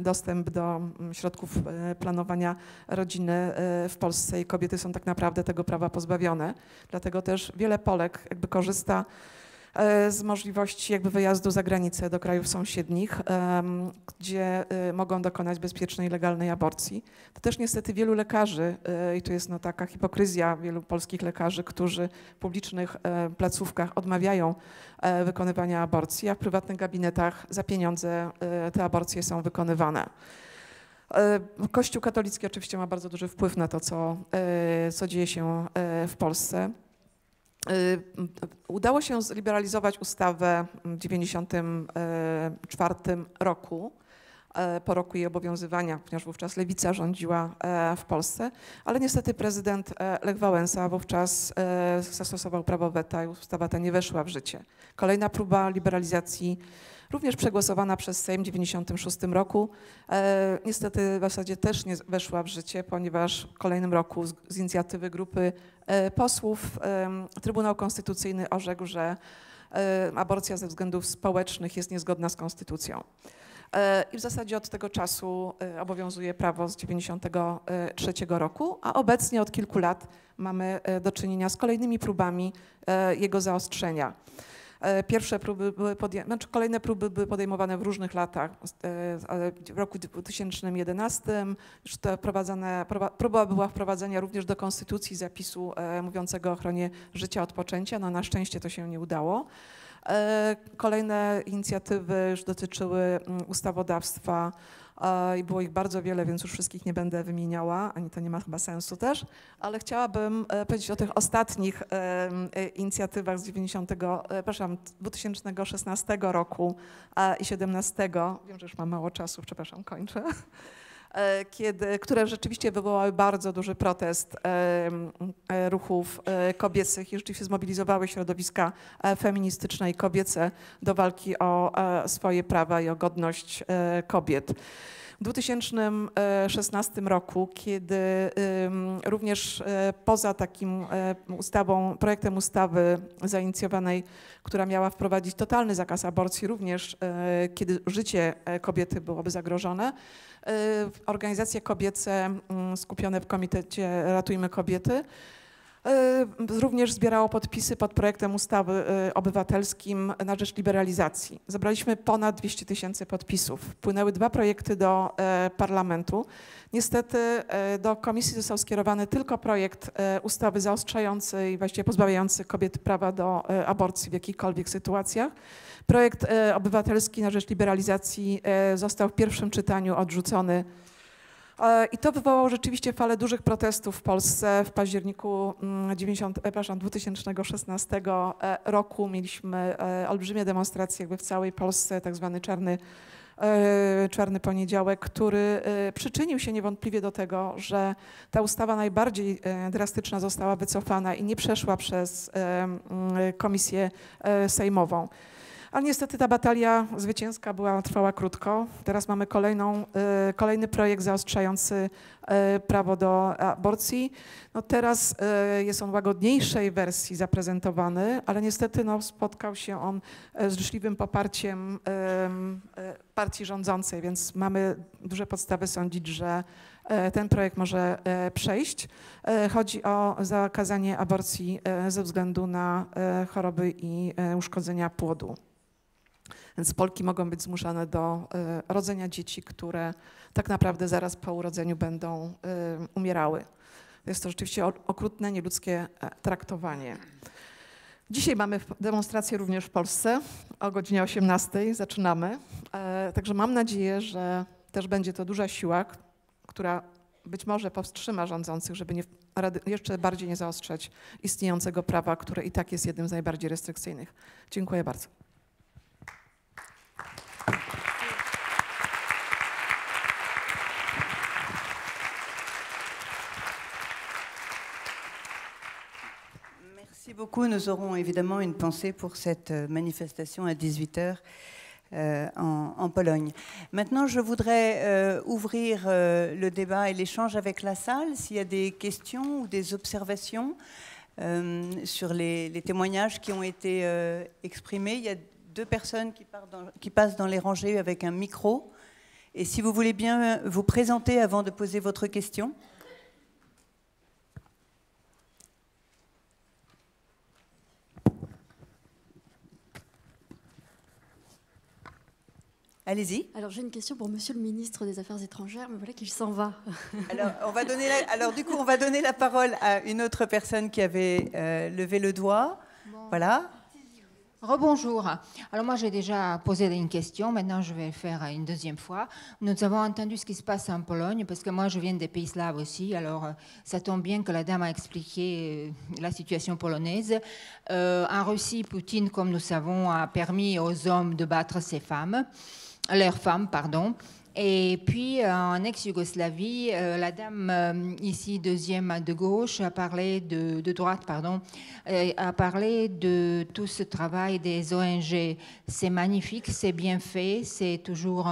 dostęp do mm, środków planowania rodziny w Polsce i kobiety są tak naprawdę tego prawa pozbawione. Dlatego też wiele Polek jakby korzysta E, z możliwości jakby wyjazdu za granicę do krajów sąsiednich, gdzie e, mogą dokonać bezpiecznej, legalnej aborcji. To też niestety wielu lekarzy, e, i tu jest no taka hipokryzja wielu polskich lekarzy, którzy w publicznych placówkach odmawiają wykonywania aborcji, a w prywatnych gabinetach za pieniądze te aborcje są wykonywane. Kościół katolicki oczywiście ma bardzo duży wpływ na to, co, co dzieje się w Polsce. Y, udało się zliberalizować ustawę w 1994 y, roku, E, po roku jej obowiązywania, ponieważ wówczas lewica rządziła e, w Polsce, ale niestety prezydent e, Lech Wałęsa wówczas zastosował prawo weta i ustawa ta nie weszła w życie. Kolejna próba liberalizacji również przegłosowana przez Sejm w 1996 roku. niestety w zasadzie też nie weszła w życie, ponieważ w kolejnym roku z, inicjatywy grupy posłów Trybunał Konstytucyjny orzekł, że aborcja ze względów społecznych jest niezgodna z konstytucją. E, I w zasadzie od tego czasu e, obowiązuje prawo z 93 e, roku, a obecnie od kilku lat mamy do czynienia z kolejnymi próbami jego zaostrzenia. Pierwsze próby były podejmowane, znaczy kolejne próby były podejmowane w różnych latach. W roku 2011 już próba była wprowadzenia również do konstytucji zapisu mówiącego o ochronie życia od poczęcia. No na szczęście to się nie udało. E, kolejne inicjatywy już dotyczyły mm, ustawodawstwa e, i było ich bardzo wiele, więc już wszystkich nie będę wymieniała, ani to nie ma chyba sensu też, ale chciałabym e, powiedzieć o tych ostatnich inicjatywach z 90, przepraszam, 2016 roku i 2017. Wiem, że już mam mało czasu, przepraszam, kończę. E, kiedy, które rzeczywiście wywołały bardzo duży protest e, e, ruchów kobiecych i rzeczywiście zmobilizowały środowiska feministyczne i kobiece do walki o swoje prawa i o godność kobiet. W 2016 e, roku, kiedy również e, poza takim e, ustawą, projektem ustawy zainicjowanej, która miała wprowadzić totalny zakaz aborcji, również kiedy życie kobiety byłoby zagrożone, organizacje kobiece mm, skupione w komitecie Ratujmy Kobiety Y, również zbierało podpisy pod projektem ustawy y, obywatelskim na rzecz liberalizacji. Zebraliśmy ponad 200 tysięcy podpisów. Wpłynęły dwa projekty do e, parlamentu. Niestety e, do komisji został skierowany tylko projekt e, ustawy zaostrzającej, właściwie pozbawiający kobiet prawa do aborcji w jakichkolwiek sytuacjach. Projekt obywatelski na rzecz liberalizacji został w pierwszym czytaniu odrzucony E, I to wywołało rzeczywiście falę dużych protestów w Polsce. W październiku 90, mm, 2016 e, roku mieliśmy e, olbrzymie demonstracje jakby w całej Polsce, tak zwany czarny, czarny poniedziałek, który przyczynił się niewątpliwie do tego, że ta ustawa najbardziej drastyczna została wycofana i nie przeszła przez komisję sejmową. Ale niestety ta batalia zwycięska była, trwała krótko. Teraz mamy kolejną, y, kolejny projekt zaostrzający y, prawo do aborcji. No teraz y, jest on łagodniejszej wersji zaprezentowany, ale niestety no, spotkał się on z życzliwym poparciem partii rządzącej, więc mamy duże podstawy sądzić, że ten projekt może przejść. Chodzi o zakazanie aborcji ze względu na choroby i uszkodzenia płodu. Więc Polki mogą być zmuszane do e, rodzenia dzieci, które tak naprawdę zaraz po urodzeniu będą e, umierały. Jest to rzeczywiście okrutne, nieludzkie e, traktowanie. Dzisiaj mamy demonstrację również w Polsce. O godzinie 18 zaczynamy. Także mam nadzieję, że też będzie to duża siła, która być może powstrzyma rządzących, żeby nie, jeszcze bardziej nie zaostrzeć istniejącego prawa, które i tak jest jednym z najbardziej restrykcyjnych. Dziękuję bardzo. Merci beaucoup. Nous aurons évidemment une pensée pour cette euh, manifestation à 18h. Euh, en, Pologne. Maintenant, je voudrais euh, ouvrir le débat et l'échange avec la salle. S'il y a des questions ou des observations sur les, les, témoignages qui ont été exprimés, il y a deux personnes qui, qui, passent dans les rangées avec un micro. Et si vous voulez bien vous présenter avant de poser votre question. Allez-y. Alors j'ai une question pour Monsieur le ministre des Affaires étrangères, mais voilà qu'il s'en va. [LAUGHS] Alors, on va donner alors du coup on va donner la parole à une autre personne qui avait euh, levé le doigt. Voilà. Rebonjour. Alors moi j'ai déjà posé une question, maintenant je vais faire une deuxième fois. Nous avons entendu ce qui se passe en Pologne, parce que moi je viens des pays slaves aussi, alors euh, ça tombe bien que la dame a expliqué euh, la situation polonaise. Euh, en Russie, Poutine, comme nous savons, a permis aux hommes de battre ses femmes, leurs femmes, pardon. Et puis euh, en ex-Yougoslavie, euh, la dame euh, ici deuxième de gauche a parlé de, droite, pardon, a parlé de tout ce travail des ONG. C'est magnifique, c'est bien fait, c'est toujours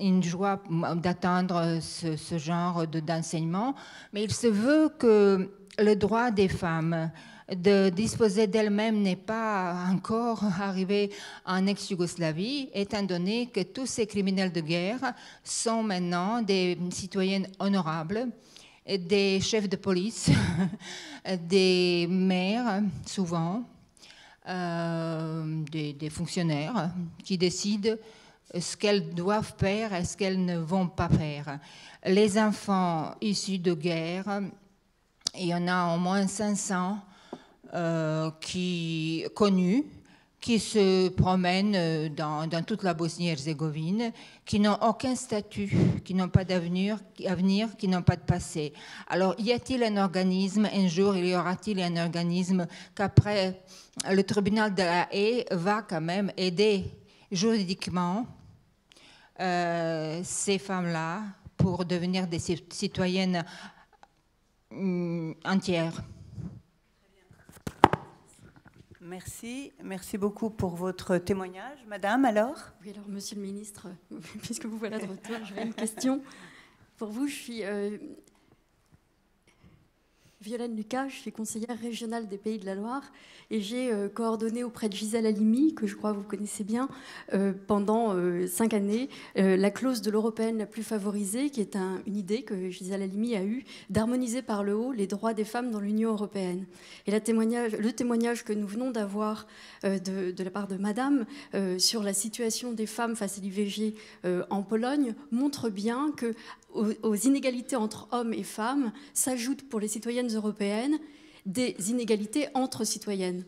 une joie d'attendre ce, ce, genre d'enseignement, mais il se veut que le droit des femmes de disposer d'elle-même n'est pas encore [LAUGHS] arrivée en ex-Yougoslavie, étant donné que tous ces criminels de guerre sont maintenant des citoyennes honorables, des chefs de police, [LAUGHS] des maires souvent, euh, des, des, fonctionnaires qui décident ce qu'elles doivent faire et ce qu'elles ne vont pas faire. Les enfants issus de guerre, il y en a au moins 500 connues euh, qui, connus qui se promènent euh, dans, toute la Bosnie-Herzégovine, qui n'ont aucun statut, qui n'ont pas d'avenir, qui n'ont pas de passé. Alors, y a-t-il un organisme, un jour, il y aura-t-il un organisme qu'après le tribunal de la haie va quand même aider juridiquement euh, ces femmes-là pour devenir des citoyennes hum, entières Merci, merci beaucoup pour votre témoignage. Madame, alors Oui, alors, monsieur le ministre, [LAUGHS] puisque vous voilà de retour, j'ai une question. Pour vous, je suis euh, Violaine Lucas, je suis conseillère régionale des Pays de la Loire et j'ai euh, coordonné auprès de Gisèle Halimi, que je crois que vous connaissez bien, euh, pendant euh, cinq années, la clause de l'européenne la plus favorisée, qui est une idée que Gisèle Halimi a eue d'harmoniser par le haut les droits des femmes dans l'Union européenne. Et le témoignage que nous venons d'avoir de, la part de Madame sur la situation des femmes face à l'IVG en Pologne montre bien que aux, inégalités entre hommes et femmes s'ajoutent pour les citoyennes européennes des inégalités entre citoyennes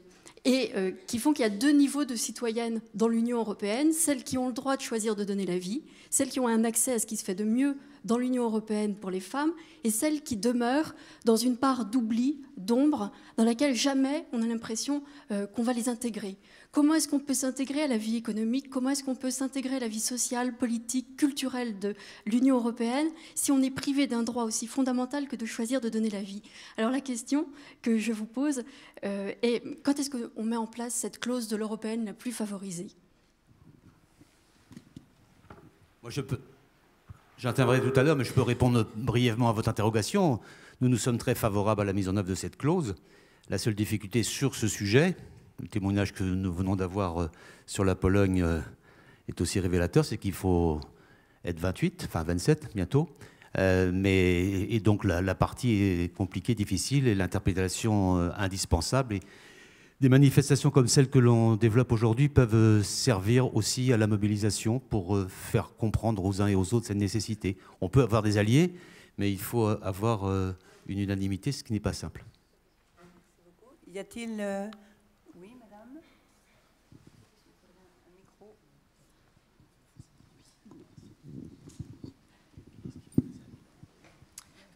et euh, qui font qu'il y a deux niveaux de citoyennes dans l'Union européenne, celles qui ont le droit de choisir de donner la vie, celles qui ont un accès à ce qui se fait de mieux dans l'Union européenne pour les femmes et celles qui demeurent dans une part d'oubli, d'ombre, dans laquelle jamais on a l'impression euh, qu'on va les intégrer. Comment est-ce qu'on peut s'intégrer à la vie économique Comment est-ce qu'on peut s'intégrer à la vie sociale, politique, culturelle de l'Union européenne si on est privé d'un droit aussi fondamental que de choisir de donner la vie Alors la question que je vous pose euh, est quand est-ce qu'on met en place cette clause de l'européenne la plus favorisée Moi, je peux, J'interviendrai tout à l'heure, mais je peux répondre brièvement à votre interrogation. Nous nous sommes très favorables à la mise en œuvre de cette clause. La seule difficulté sur ce sujet, le témoignage que nous venons d'avoir euh, sur la Pologne euh, est aussi révélateur, c'est qu'il faut être 28, enfin 27 bientôt. Euh, mais, et donc la, partie est compliquée, difficile, et l'interprétation indispensable. Et, des manifestations comme celles que l'on développe aujourd'hui peuvent euh, servir aussi à la mobilisation pour euh, faire comprendre aux uns et aux autres cette nécessité. On peut avoir des alliés, mais il faut euh, avoir une unanimité, ce qui n'est pas simple. Y a-t-il... Oui, madame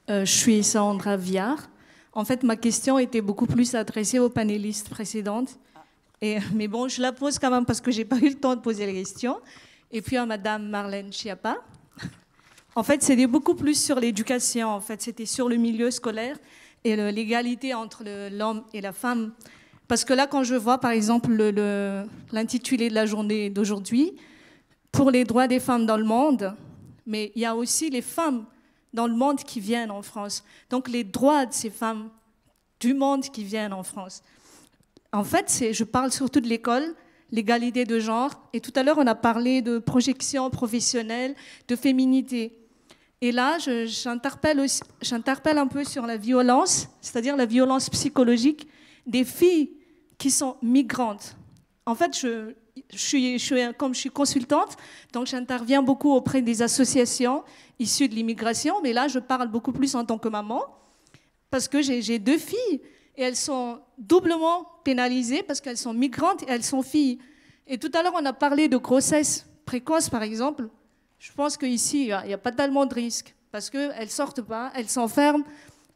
je suis Sandra Viard. En fait, ma question était beaucoup plus adressée aux panélistes précédentes. Et, mais bon, je la pose quand même parce que je n'ai pas eu le temps de poser la question. Et puis à Madame Marlène Chiappa. En fait, c'était beaucoup plus sur l'éducation. En fait, c'était sur le milieu scolaire et l'égalité entre l'homme et la femme. Parce que là, quand je vois, par exemple, l'intitulé de la journée d'aujourd'hui, pour les droits des femmes dans le monde, mais il y a aussi les femmes dans le monde qui viennent en France. Donc les droits de ces femmes du monde qui viennent en France. En fait, je parle surtout de l'école, l'égalité de genre, et tout à l'heure on a parlé de projection professionnelle, de féminité. Et là, j'interpelle un peu sur la violence, c'est-à-dire la violence psychologique des filles qui sont migrantes. En fait, je, suis, comme je suis consultante, donc j'interviens beaucoup auprès des associations issues de l'immigration, mais là, je parle beaucoup plus en tant que maman, parce que j'ai deux filles, et elles sont doublement pénalisées parce qu'elles sont migrantes et elles sont filles. Et tout à l'heure, on a parlé de grossesse précoce, par exemple. Je pense qu'ici, il n'y a, pas tellement de risques, parce qu'elles ne sortent pas, elles s'enferment,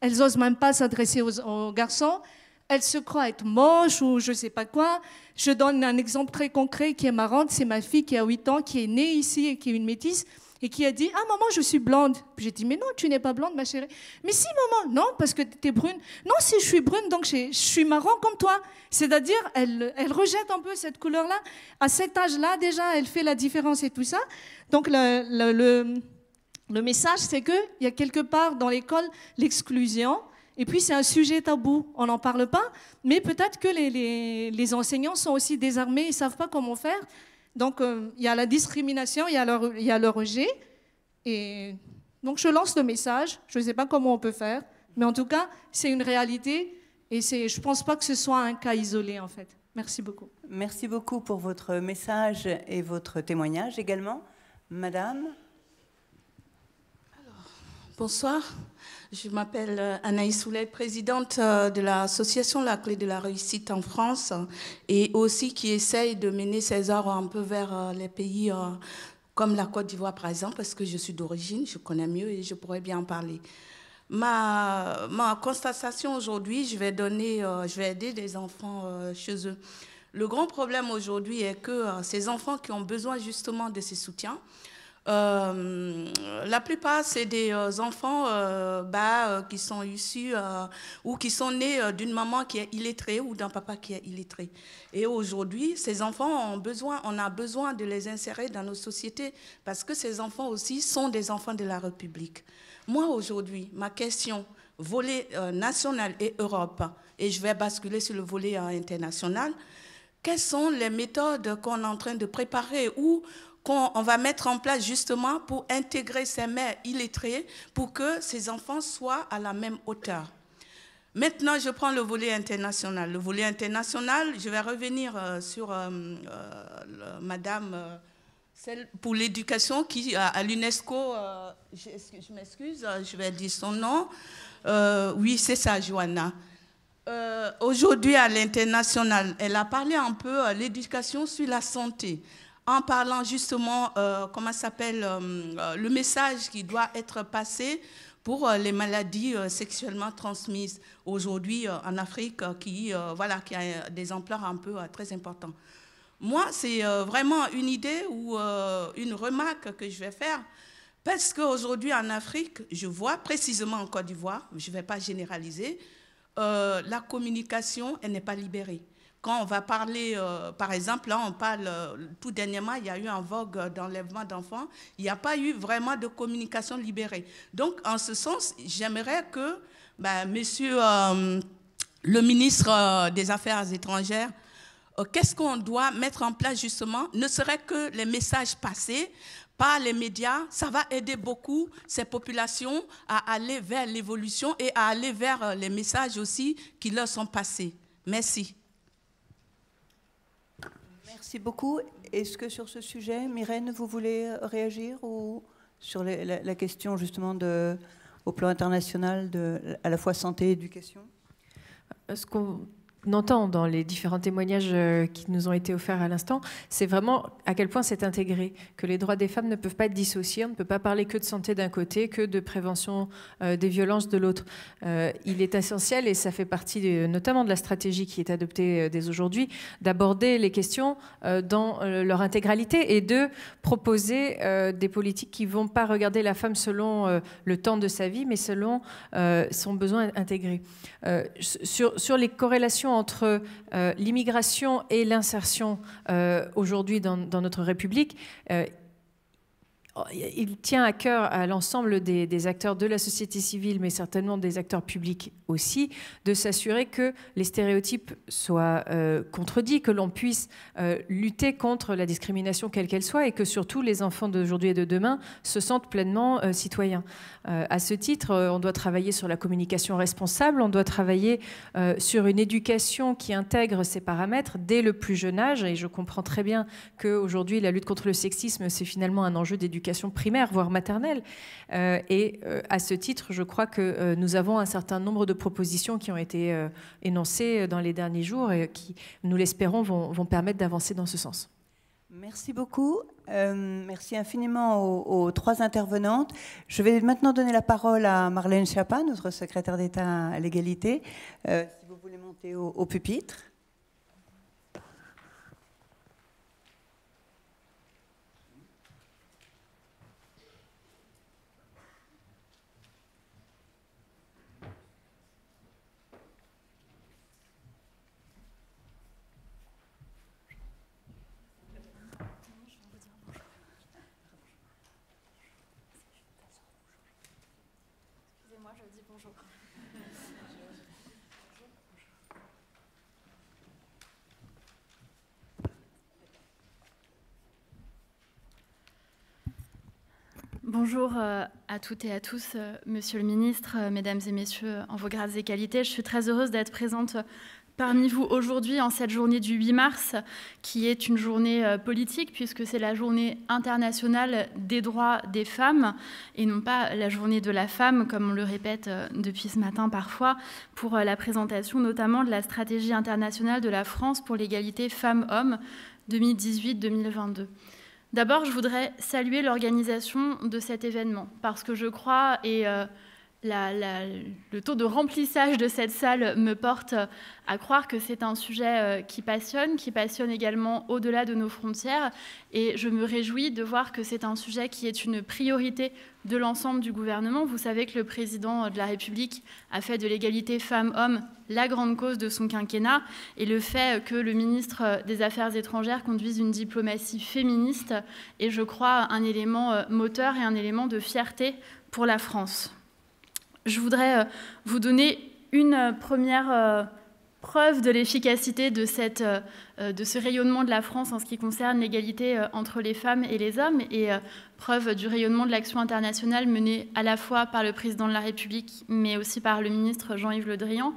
elles n'osent même pas s'adresser aux garçons, elle se croit être moche ou je ne sais pas quoi. Je donne un exemple très concret qui est marrant. C'est ma fille qui a 8 ans, qui est née ici et qui est une métisse et qui a dit Ah, maman, je suis blonde. J'ai dit Mais non, tu n'es pas blonde, ma chérie. Mais si, maman, non, parce que tu es brune. Non, si, je suis brune, donc je suis marron comme toi. C'est-à-dire, elle, rejette un peu cette couleur-là. À cet âge-là, déjà, elle fait la différence et tout ça. Donc, le, le message, c'est qu'il y a quelque part dans l'école l'exclusion. Et puis c'est un sujet tabou, on n'en parle pas, mais peut-être que les, enseignants sont aussi désarmés, ils ne savent pas comment faire. Donc euh, il y a la discrimination, il y, y, a le rejet. Et donc je lance le message, je ne sais pas comment on peut faire, mais en tout cas c'est une réalité et je ne pense pas que ce soit un cas isolé en fait. Merci beaucoup. Merci beaucoup pour votre message et votre témoignage également. Madame Bonsoir. Je m'appelle euh, Anaïs Soulet, présidente euh, de l'association La Clé de la Réussite en France et aussi qui essaye de mener ses arts un peu vers euh, les pays comme la Côte d'Ivoire par exemple, parce que je suis d'origine, je connais mieux et je pourrais bien en parler. Ma, constatation aujourd'hui, je vais donner, je vais aider des enfants chez eux. Le grand problème aujourd'hui est que ces enfants qui ont besoin justement de ces soutiens, euh, la plupart, c'est des euh, enfants euh, bah, qui sont issus ou qui sont nés d'une maman qui est illettrée ou d'un papa qui est illettré. Et aujourd'hui, ces enfants ont besoin, on a besoin de les insérer dans nos sociétés parce que ces enfants aussi sont des enfants de la République. Moi, aujourd'hui, ma question, volet national et Europe, et je vais basculer sur le volet international, quelles sont les méthodes qu'on est en train de préparer ou on va mettre en place justement pour intégrer ces mères illettrées pour que ces enfants soient à la même hauteur. Maintenant, je prends le volet international. Le volet international, je vais revenir euh, sur euh, euh, Madame, pour l'éducation qui à l'UNESCO, je, m'excuse, je vais dire son nom. oui, c'est ça, Joanna. Aujourd'hui, à l'international, elle a parlé un peu de l'éducation sur la santé en parlant justement, euh, comment s'appelle, euh, euh, le message qui doit être passé pour les maladies sexuellement transmises aujourd'hui en Afrique, qui, voilà, qui a des ampleurs un peu très importantes. Moi, c'est vraiment une idée ou une remarque que je vais faire. Parce qu'aujourd'hui en Afrique, je vois précisément en Côte d'Ivoire, je ne vais pas généraliser, la communication, elle n'est pas libérée. Quand on va parler, euh, par exemple, là on parle, euh, tout dernièrement, il y a eu en vogue d'enlèvement d'enfants, il n'y a pas eu vraiment de communication libérée. Donc, en ce sens, j'aimerais que ben, monsieur euh, le ministre des Affaires étrangères, qu'est-ce qu'on doit mettre en place justement, ne serait ce que les messages passés par les médias, ça va aider beaucoup ces populations à aller vers l'évolution et à aller vers les messages aussi qui leur sont passés. Merci. Merci beaucoup. Est-ce que sur ce sujet, Myrène, vous voulez réagir ou sur la, question justement au plan international de à la fois santé et éducation euh, n'entend dans les différents témoignages euh, qui nous ont été offerts à l'instant, c'est vraiment à quel point c'est intégré, que les droits des femmes ne peuvent pas être dissociés, on ne peut pas parler que de santé d'un côté, que de prévention euh, des violences de l'autre. Euh, il est essentiel, et ça fait partie notamment de la stratégie qui est adoptée dès aujourd'hui, d'aborder les questions dans leur intégralité et de proposer des politiques qui ne vont pas regarder la femme selon le temps de sa vie, mais selon son besoin intégré. sur les corrélations entre euh, l'immigration et l'insertion euh, aujourd'hui dans, notre République, euh, il tient à cœur à l'ensemble des, acteurs de la société civile, mais certainement des acteurs publics aussi, de s'assurer que les stéréotypes soient euh, contredits, que l'on puisse euh, lutter contre la discrimination quelle qu'elle soit, et que surtout les enfants d'aujourd'hui et de demain se sentent pleinement euh, citoyens. à ce titre, on doit travailler sur la communication responsable, on doit travailler sur une éducation qui intègre ces paramètres dès le plus jeune âge, et je comprends très bien qu'aujourd'hui la lutte contre le sexisme, c'est finalement un enjeu d'éducation primaire, voire maternelle. Euh, et euh, à ce titre, je crois que euh, nous avons un certain nombre de propositions qui ont été énoncées dans les derniers jours et qui, nous l'espérons, vont, permettre d'avancer dans ce sens. Merci beaucoup. merci infiniment aux, trois intervenantes. Je vais maintenant donner la parole à Marlène Schiappa, notre secrétaire d'État à l'égalité, si vous voulez monter au pupitre. Bonjour euh, à toutes et à tous, euh, Monsieur le Ministre, euh, Mesdames et Messieurs, en vos grades et qualités. Je suis très heureuse d'être présente parmi vous aujourd'hui en cette journée du 8 mars, qui est une journée politique, puisque c'est la journée internationale des droits des femmes, et non pas la journée de la femme, comme on le répète depuis ce matin parfois, pour la présentation notamment de la stratégie internationale de la France pour l'égalité femmes-hommes 2018-2022. D'abord, je voudrais saluer l'organisation de cet événement, parce que je crois, et euh, le taux de remplissage de cette salle me porte à croire que c'est un sujet euh, qui passionne, qui passionne également au-delà de nos frontières. Et je me réjouis de voir que c'est un sujet qui est une priorité de l'ensemble du gouvernement. Vous savez que le président de la République a fait de l'égalité femmes-hommes la grande cause de son quinquennat. Et le fait que le ministre des Affaires étrangères conduise une diplomatie féministe est, je crois, un élément euh, moteur et un élément de fierté pour la France. Je voudrais euh, vous donner une euh, première euh, preuve de l'efficacité de, cette, de ce rayonnement de la France en ce qui concerne l'égalité entre les femmes et les hommes et preuve du rayonnement de l'action internationale menée à la fois par le président de la République mais aussi par le ministre Jean-Yves Le Drian.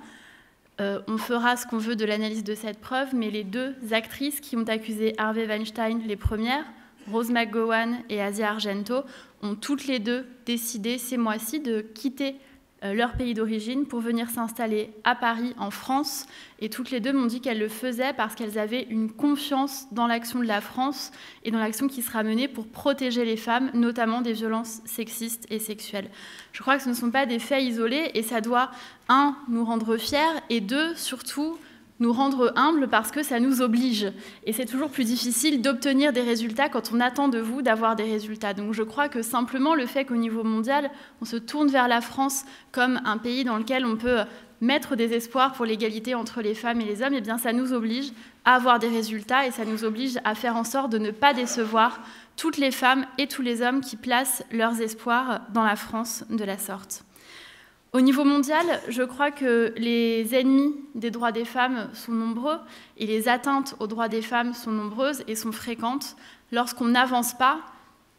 On fera ce qu'on veut de l'analyse de cette preuve, mais les deux actrices qui ont accusé Harvey Weinstein, les premières, Rose McGowan et Asia Argento, ont toutes les deux décidé ces mois-ci de quitter euh, leur pays d'origine pour venir s'installer à Paris, en France. Et toutes les deux m'ont dit qu'elles le faisaient parce qu'elles avaient une confiance dans l'action de la France et dans l'action qui sera menée pour protéger les femmes, notamment des violences sexistes et sexuelles. Je crois que ce ne sont pas des faits isolés et ça doit, un, nous rendre fiers et deux, surtout, nous rendre humbles parce que ça nous oblige. Et c'est toujours plus difficile d'obtenir des résultats quand on attend de vous d'avoir des résultats. Donc je crois que simplement le fait qu'au niveau mondial, on se tourne vers la France comme un pays dans lequel on peut mettre des espoirs pour l'égalité entre les femmes et les hommes, et eh bien ça nous oblige à avoir des résultats et ça nous oblige à faire en sorte de ne pas décevoir toutes les femmes et tous les hommes qui placent leurs espoirs dans la France de la sorte. Au niveau mondial, je crois que les ennemis des droits des femmes sont nombreux et les atteintes aux droits des femmes sont nombreuses et sont fréquentes. Lorsqu'on n'avance pas,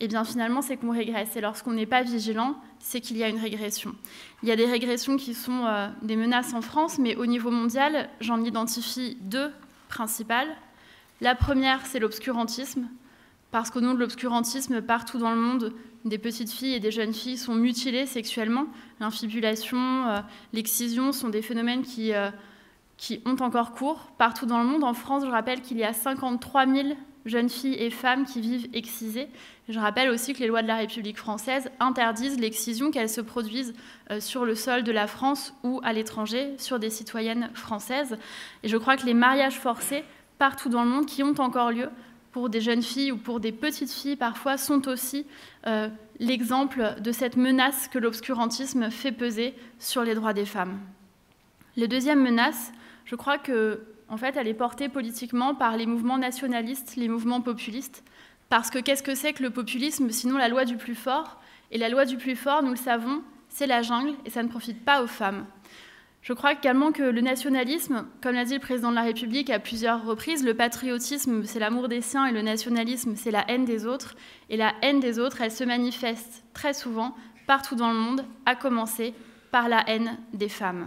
eh bien finalement, c'est qu'on régresse. Et lorsqu'on n'est pas vigilant, c'est qu'il y a une régression. Il y a des régressions qui sont euh, des menaces en France, mais au niveau mondial, j'en identifie deux principales. La première, c'est l'obscurantisme, parce qu'au nom de l'obscurantisme, partout dans le monde, des petites filles et des jeunes filles sont mutilées sexuellement. L'infibulation, euh, l'excision sont des phénomènes euh, qui, ont encore cours partout dans le monde. En France, je rappelle qu'il y a 53 000 jeunes filles et femmes qui vivent excisées. Je rappelle aussi que les lois de la République française interdisent l'excision, qu'elle se produise euh, sur le sol de la France ou à l'étranger, sur des citoyennes françaises. Et je crois que les mariages forcés partout dans le monde qui ont encore lieu pour des jeunes filles ou pour des petites filles parfois sont aussi euh, l'exemple de cette menace que l'obscurantisme fait peser sur les droits des femmes. La deuxième menace, je crois que en fait, elle est portée politiquement par les mouvements nationalistes, les mouvements populistes, parce que qu'est-ce que c'est que le populisme sinon la loi du plus fort Et la loi du plus fort, nous le savons, c'est la jungle et ça ne profite pas aux femmes. Je crois également que le nationalisme, comme l'a dit le président de la République à plusieurs reprises, le patriotisme, c'est l'amour des siens et le nationalisme, c'est la haine des autres. Et la haine des autres, elle se manifeste très souvent partout dans le monde, à commencer par la haine des femmes.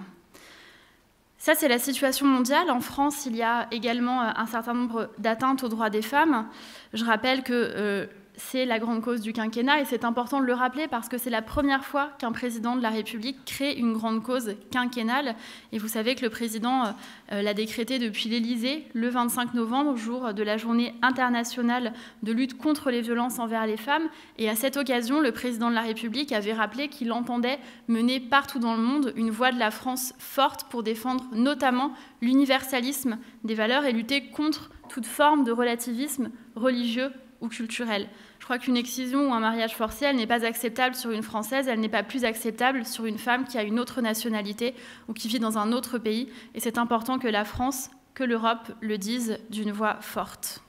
Ça, c'est la situation mondiale. En France, il y a également euh, un certain nombre d'atteintes aux droits des femmes. Je rappelle que euh, c'est la grande cause du quinquennat et c'est important de le rappeler parce que c'est la première fois qu'un président de la République crée une grande cause quinquennale. Et vous savez que le président euh, l'a décrété depuis l'Élysée le 25 novembre, jour de la journée internationale de lutte contre les violences envers les femmes. Et à cette occasion, le président de la République avait rappelé qu'il entendait mener partout dans le monde une voix de la France forte pour défendre notamment l'universalisme des valeurs et lutter contre toute forme de relativisme religieux ou culturelle. Je crois qu'une excision ou un mariage forcé, elle n'est pas acceptable sur une Française, elle n'est pas plus acceptable sur une femme qui a une autre nationalité ou qui vit dans un autre pays. Et c'est important que la France, que l'Europe le dise d'une voix forte.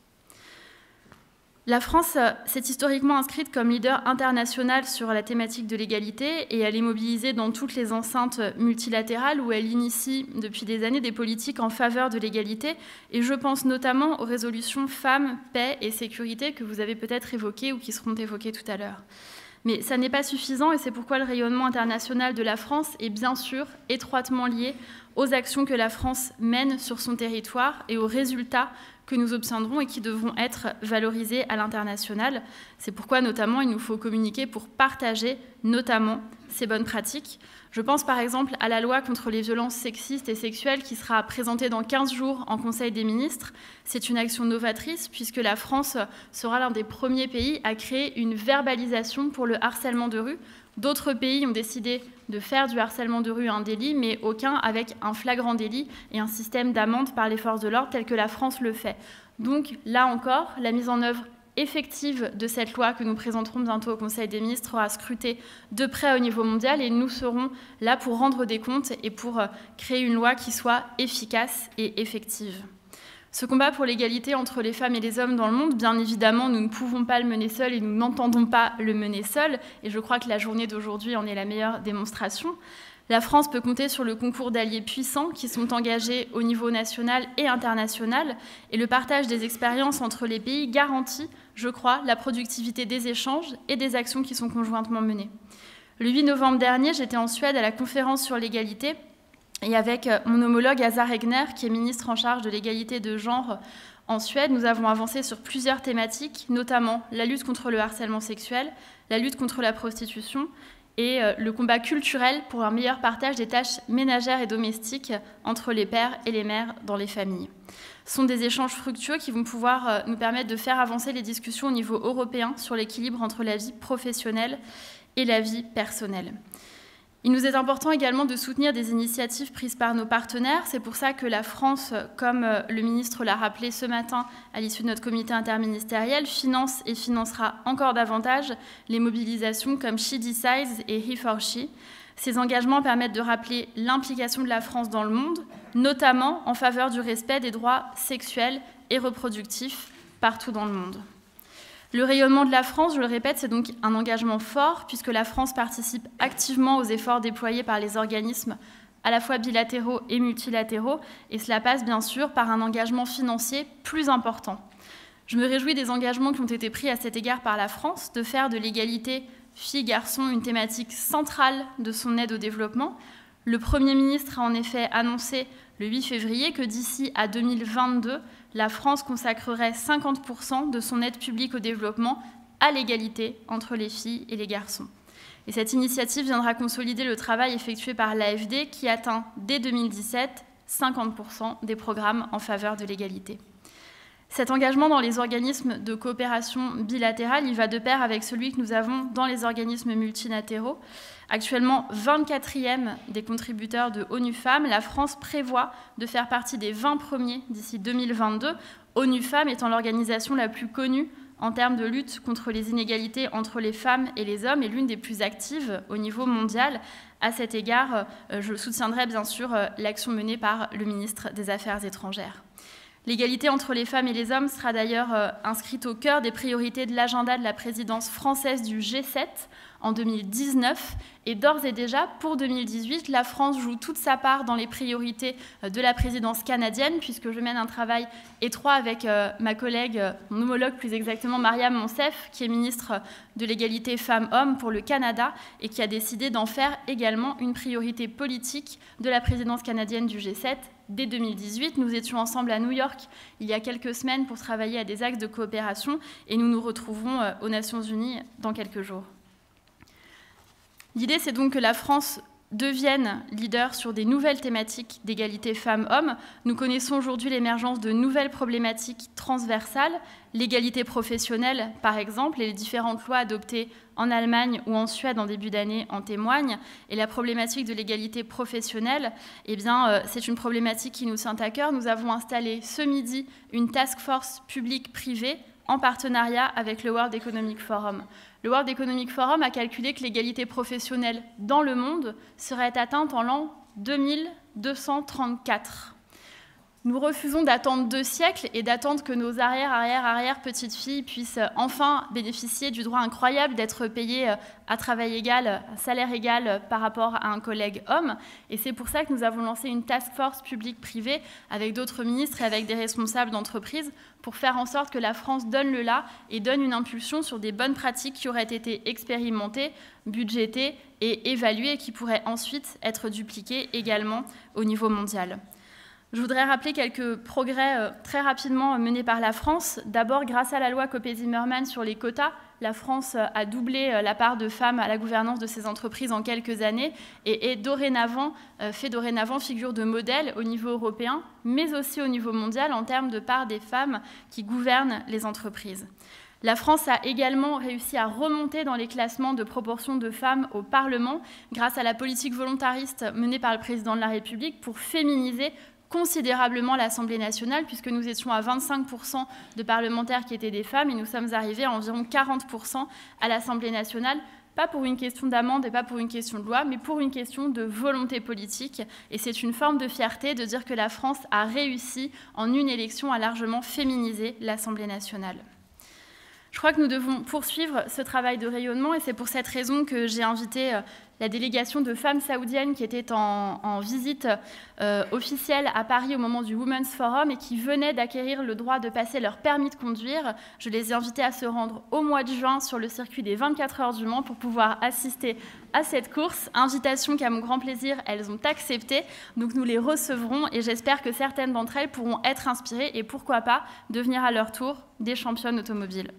La France euh, s'est historiquement inscrite comme leader international sur la thématique de l'égalité et elle est mobilisée dans toutes les enceintes multilatérales où elle initie depuis des années des politiques en faveur de l'égalité et je pense notamment aux résolutions femmes, paix et sécurité que vous avez peut-être évoquées ou qui seront évoquées tout à l'heure. Mais ça n'est pas suffisant et c'est pourquoi le rayonnement international de la France est bien sûr étroitement lié aux actions que la France mène sur son territoire et aux résultats que nous obtiendrons et qui devront être valorisées à l'international. C'est pourquoi notamment il nous faut communiquer pour partager notamment ces bonnes pratiques. Je pense par exemple à la loi contre les violences sexistes et sexuelles qui sera présentée dans 15 jours en Conseil des ministres. C'est une action novatrice puisque la France sera l'un des premiers pays à créer une verbalisation pour le harcèlement de rue D'autres pays ont décidé de faire du harcèlement de rue un délit, mais aucun avec un flagrant délit et un système d'amende par les forces de l'ordre tel que la France le fait. Donc là encore, la mise en œuvre effective de cette loi que nous présenterons bientôt au Conseil des ministres aura scruté de près au niveau mondial et nous serons là pour rendre des comptes et pour euh, créer une loi qui soit efficace et effective. Ce combat pour l'égalité entre les femmes et les hommes dans le monde, bien évidemment, nous ne pouvons pas le mener seul et nous n'entendons pas le mener seul. Et je crois que la journée d'aujourd'hui en est la meilleure démonstration. La France peut compter sur le concours d'alliés puissants qui sont engagés au niveau national et international, et le partage des expériences entre les pays garantit, je crois, la productivité des échanges et des actions qui sont conjointement menées. Le 8 novembre dernier, j'étais en Suède à la conférence sur l'égalité et avec euh, mon homologue Azar Egner, qui est ministre en charge de l'égalité de genre en Suède, nous avons avancé sur plusieurs thématiques, notamment la lutte contre le harcèlement sexuel, la lutte contre la prostitution et euh, le combat culturel pour un meilleur partage des tâches ménagères et domestiques entre les pères et les mères dans les familles. Ce sont des échanges fructueux qui vont pouvoir euh, nous permettre de faire avancer les discussions au niveau européen sur l'équilibre entre la vie professionnelle et la vie personnelle. Il nous est important également de soutenir des initiatives prises par nos partenaires. C'est pour ça que la France, comme euh, le ministre l'a rappelé ce matin à l'issue de notre comité interministériel, finance et financera encore davantage les mobilisations comme She Decides et He for She. Ces engagements permettent de rappeler l'implication de la France dans le monde, notamment en faveur du respect des droits sexuels et reproductifs partout dans le monde. Le rayonnement de la France, je le répète, c'est donc un engagement fort, puisque la France participe activement aux efforts déployés par les organismes à la fois bilatéraux et multilatéraux, et cela passe bien sûr par un engagement financier plus important. Je me réjouis des engagements qui ont été pris à cet égard par la France de faire de l'égalité filles-garçons une thématique centrale de son aide au développement. Le Premier ministre a en effet annoncé le 8 février que d'ici à 2022, la France consacrerait 50% de son aide publique au développement à l'égalité entre les filles et les garçons. Et cette initiative viendra consolider le travail effectué par l'AFD qui atteint dès 2017 50% des programmes en faveur de l'égalité. Cet engagement dans les organismes de coopération bilatérale, il va de pair avec celui que nous avons dans les organismes multilatéraux. Actuellement 24e des contributeurs de ONU Femmes, la France prévoit de faire partie des 20 premiers d'ici 2022, ONU Femmes étant l'organisation la plus connue en termes de lutte contre les inégalités entre les femmes et les hommes et l'une des plus actives au niveau mondial. À cet égard, euh, je soutiendrai bien sûr euh, l'action menée par le ministre des Affaires étrangères. L'égalité entre les femmes et les hommes sera d'ailleurs euh, inscrite au cœur des priorités de l'agenda de la présidence française du G7 en 2019. Et d'ores et déjà, pour 2018, la France joue toute sa part dans les priorités euh, de la présidence canadienne, puisque je mène un travail étroit avec euh, ma collègue, euh, mon homologue plus exactement, Mariam Monsef, qui est ministre de l'égalité femmes-hommes pour le Canada, et qui a décidé d'en faire également une priorité politique de la présidence canadienne du G7 dès 2018. Nous étions ensemble à New York il y a quelques semaines pour travailler à des axes de coopération et nous nous retrouvons aux Nations Unies dans quelques jours. L'idée, c'est donc que la France devienne leader sur des nouvelles thématiques d'égalité femmes-hommes. Nous connaissons aujourd'hui l'émergence de nouvelles problématiques transversales, l'égalité professionnelle par exemple, et les différentes lois adoptées en Allemagne ou en Suède en début d'année en témoignent. Et la problématique de l'égalité professionnelle, eh bien, euh, c'est une problématique qui nous tient à cœur. Nous avons installé ce midi une task force publique-privée en partenariat avec le World Economic Forum. Le World Economic Forum a calculé que l'égalité professionnelle dans le monde serait atteinte en l'an 2234. Nous refusons d'attendre deux siècles et d'attendre que nos arrières, arrière arrière petites filles puissent euh, enfin bénéficier du droit incroyable d'être payées euh, à travail égal, euh, à salaire égal par rapport à un collègue homme. Et c'est pour ça que nous avons lancé une task force publique-privée avec d'autres ministres et avec des responsables d'entreprise pour faire en sorte que la France donne le là et donne une impulsion sur des bonnes pratiques qui auraient été expérimentées, budgétées et évaluées et qui pourraient ensuite être dupliquées également au niveau mondial. Je voudrais rappeler quelques progrès euh, très rapidement euh, menés par la France. D'abord, grâce à la loi Copé-Zimmermann sur les quotas, la France euh, a doublé la part de femmes à la gouvernance de ses entreprises en quelques années et est dorénavant, fait dorénavant figure de modèle au niveau européen, mais aussi au niveau mondial en termes de part des femmes qui gouvernent les entreprises. La France a également réussi à remonter dans les classements de proportion de femmes au Parlement grâce à la politique volontariste menée par le président de la République pour féminiser considérablement l'Assemblée nationale, puisque nous étions à 25% de parlementaires qui étaient des femmes, et nous sommes arrivés à environ 40% à l'Assemblée nationale, pas pour une question d'amende et pas pour une question de loi, mais pour une question de volonté politique. Et c'est une forme de fierté de dire que la France a réussi en une élection à largement féminiser l'Assemblée nationale. Je crois que nous devons poursuivre ce travail de rayonnement et c'est pour cette raison que j'ai invité euh, la délégation de femmes saoudiennes qui était en, visite euh, officielle à Paris au moment du Women's Forum et qui venait d'acquérir le droit de passer leur permis de conduire. Je les ai invitées à se rendre au mois de juin sur le circuit des 24 heures du Mans pour pouvoir assister à cette course. Invitation qu'à mon grand plaisir, elles ont acceptée. Donc nous les recevrons et j'espère que certaines d'entre elles pourront être inspirées et pourquoi pas devenir à leur tour des championnes automobiles.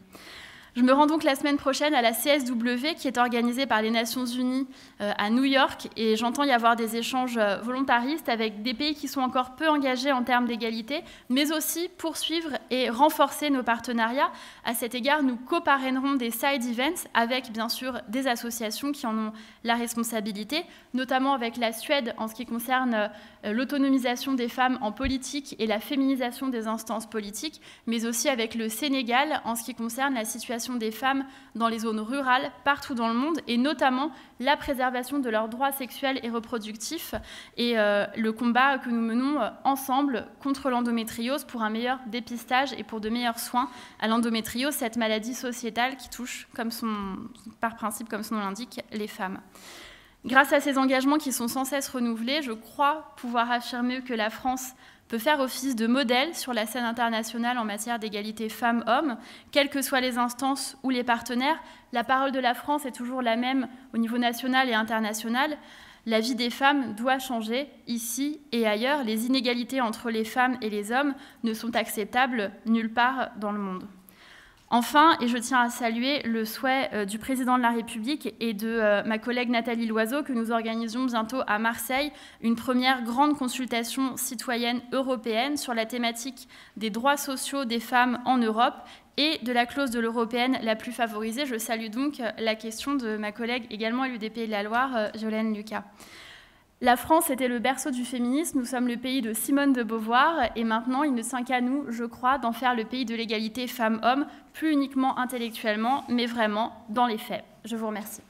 Je me rends donc la semaine prochaine à la CSW qui est organisée par les Nations Unies euh, à New York et j'entends y avoir des échanges euh, volontaristes avec des pays qui sont encore peu engagés en termes d'égalité, mais aussi poursuivre et renforcer nos partenariats. À cet égard, nous coparrainerons des side events avec bien sûr des associations qui en ont la responsabilité, notamment avec la Suède en ce qui concerne euh, euh, l'autonomisation des femmes en politique et la féminisation des instances politiques, mais aussi avec le Sénégal en ce qui concerne la situation des femmes dans les zones rurales partout dans le monde, et notamment la préservation de leurs droits sexuels et reproductifs, et euh, le combat que nous menons euh, ensemble contre l'endométriose pour un meilleur dépistage et pour de meilleurs soins à l'endométriose, cette maladie sociétale qui touche, par principe, comme son nom l'indique, les femmes. Grâce à ces engagements qui sont sans cesse renouvelés, je crois pouvoir affirmer que la France peut faire office de modèle sur la scène internationale en matière d'égalité femmes-hommes, quelles que soient les instances ou les partenaires. La parole de la France est toujours la même au niveau national et international. La vie des femmes doit changer ici et ailleurs. Les inégalités entre les femmes et les hommes ne sont acceptables nulle part dans le monde. Enfin, et je tiens à saluer le souhait euh, du président de la République et de euh, ma collègue Nathalie Loiseau que nous organisions bientôt à Marseille une première grande consultation citoyenne européenne sur la thématique des droits sociaux des femmes en Europe et de la clause de l'européenne la plus favorisée. Je salue donc euh, la question de ma collègue également à l'UDP de la Loire, Jolène Lucas. La France était le berceau du féminisme, nous sommes le pays de Simone de Beauvoir, et maintenant il ne s'inquiète qu'à nous, je crois, d'en faire le pays de l'égalité femmes-hommes, plus uniquement intellectuellement, mais vraiment dans les faits. Je vous remercie.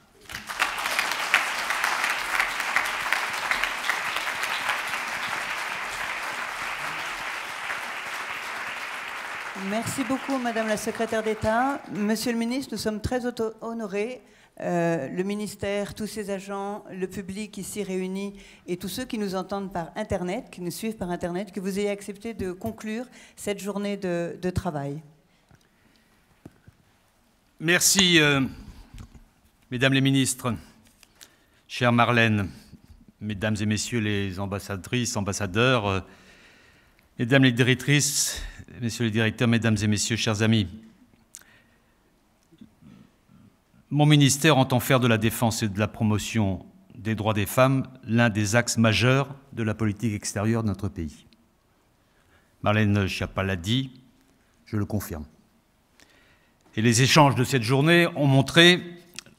Merci beaucoup, Madame la Secrétaire d'État. Monsieur le Ministre, nous sommes très honorés euh, le ministère, tous ses agents, le public ici réuni et tous ceux qui nous entendent par Internet, qui nous suivent par Internet, que vous ayez accepté de conclure cette journée de, travail. Merci, euh, Mesdames les ministres, chère Marlène, Mesdames et Messieurs les ambassadrices, ambassadeurs, euh, Mesdames les directrices, Messieurs les directeurs, Mesdames et Messieurs, chers amis. Mon ministère entend faire de la défense et de la promotion des droits des femmes l'un des axes majeurs de la politique extérieure de notre pays. Marlène Schiappa l'a dit, je le confirme. Et les échanges de cette journée ont montré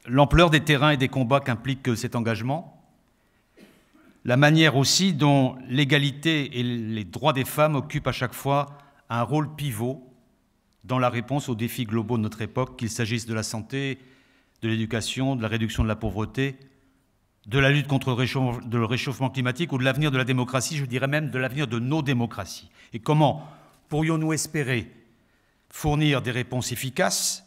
l'ampleur des terrains et des combats qu'implique cet engagement, la manière aussi dont l'égalité et les droits des femmes occupent à chaque fois un rôle pivot dans la réponse aux défis globaux de notre époque, qu'il s'agisse de la santé, de l'éducation, de la réduction de la pauvreté, de la lutte contre le, réchauffement climatique ou de l'avenir de la démocratie, je dirais même de l'avenir de nos démocraties. Et comment pourrions-nous espérer fournir des réponses efficaces,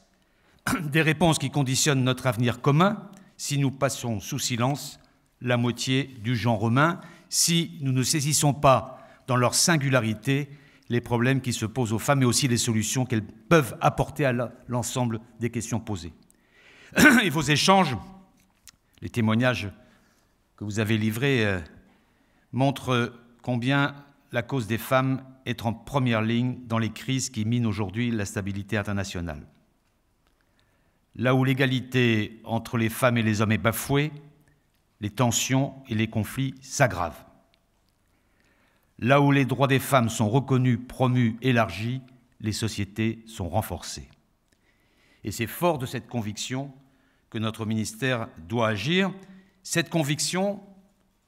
[CLEARS THROAT] des réponses qui conditionnent notre avenir commun, si nous passons sous silence la moitié du genre humain, si nous ne saisissons pas dans leur singularité les problèmes qui se posent aux femmes et aussi les solutions qu'elles peuvent apporter à l'ensemble des questions posées. [COUGHS] et vos échanges, les témoignages que vous avez livrés euh, montrent combien la cause des femmes est en première ligne dans les crises qui minent aujourd'hui la stabilité internationale. Là où l'égalité entre les femmes et les hommes est bafouée, les tensions et les conflits s'aggravent. Là où les droits des femmes sont reconnus, promus, élargis, les sociétés sont renforcées. Et c'est fort de cette conviction que notre ministère doit agir. Cette conviction,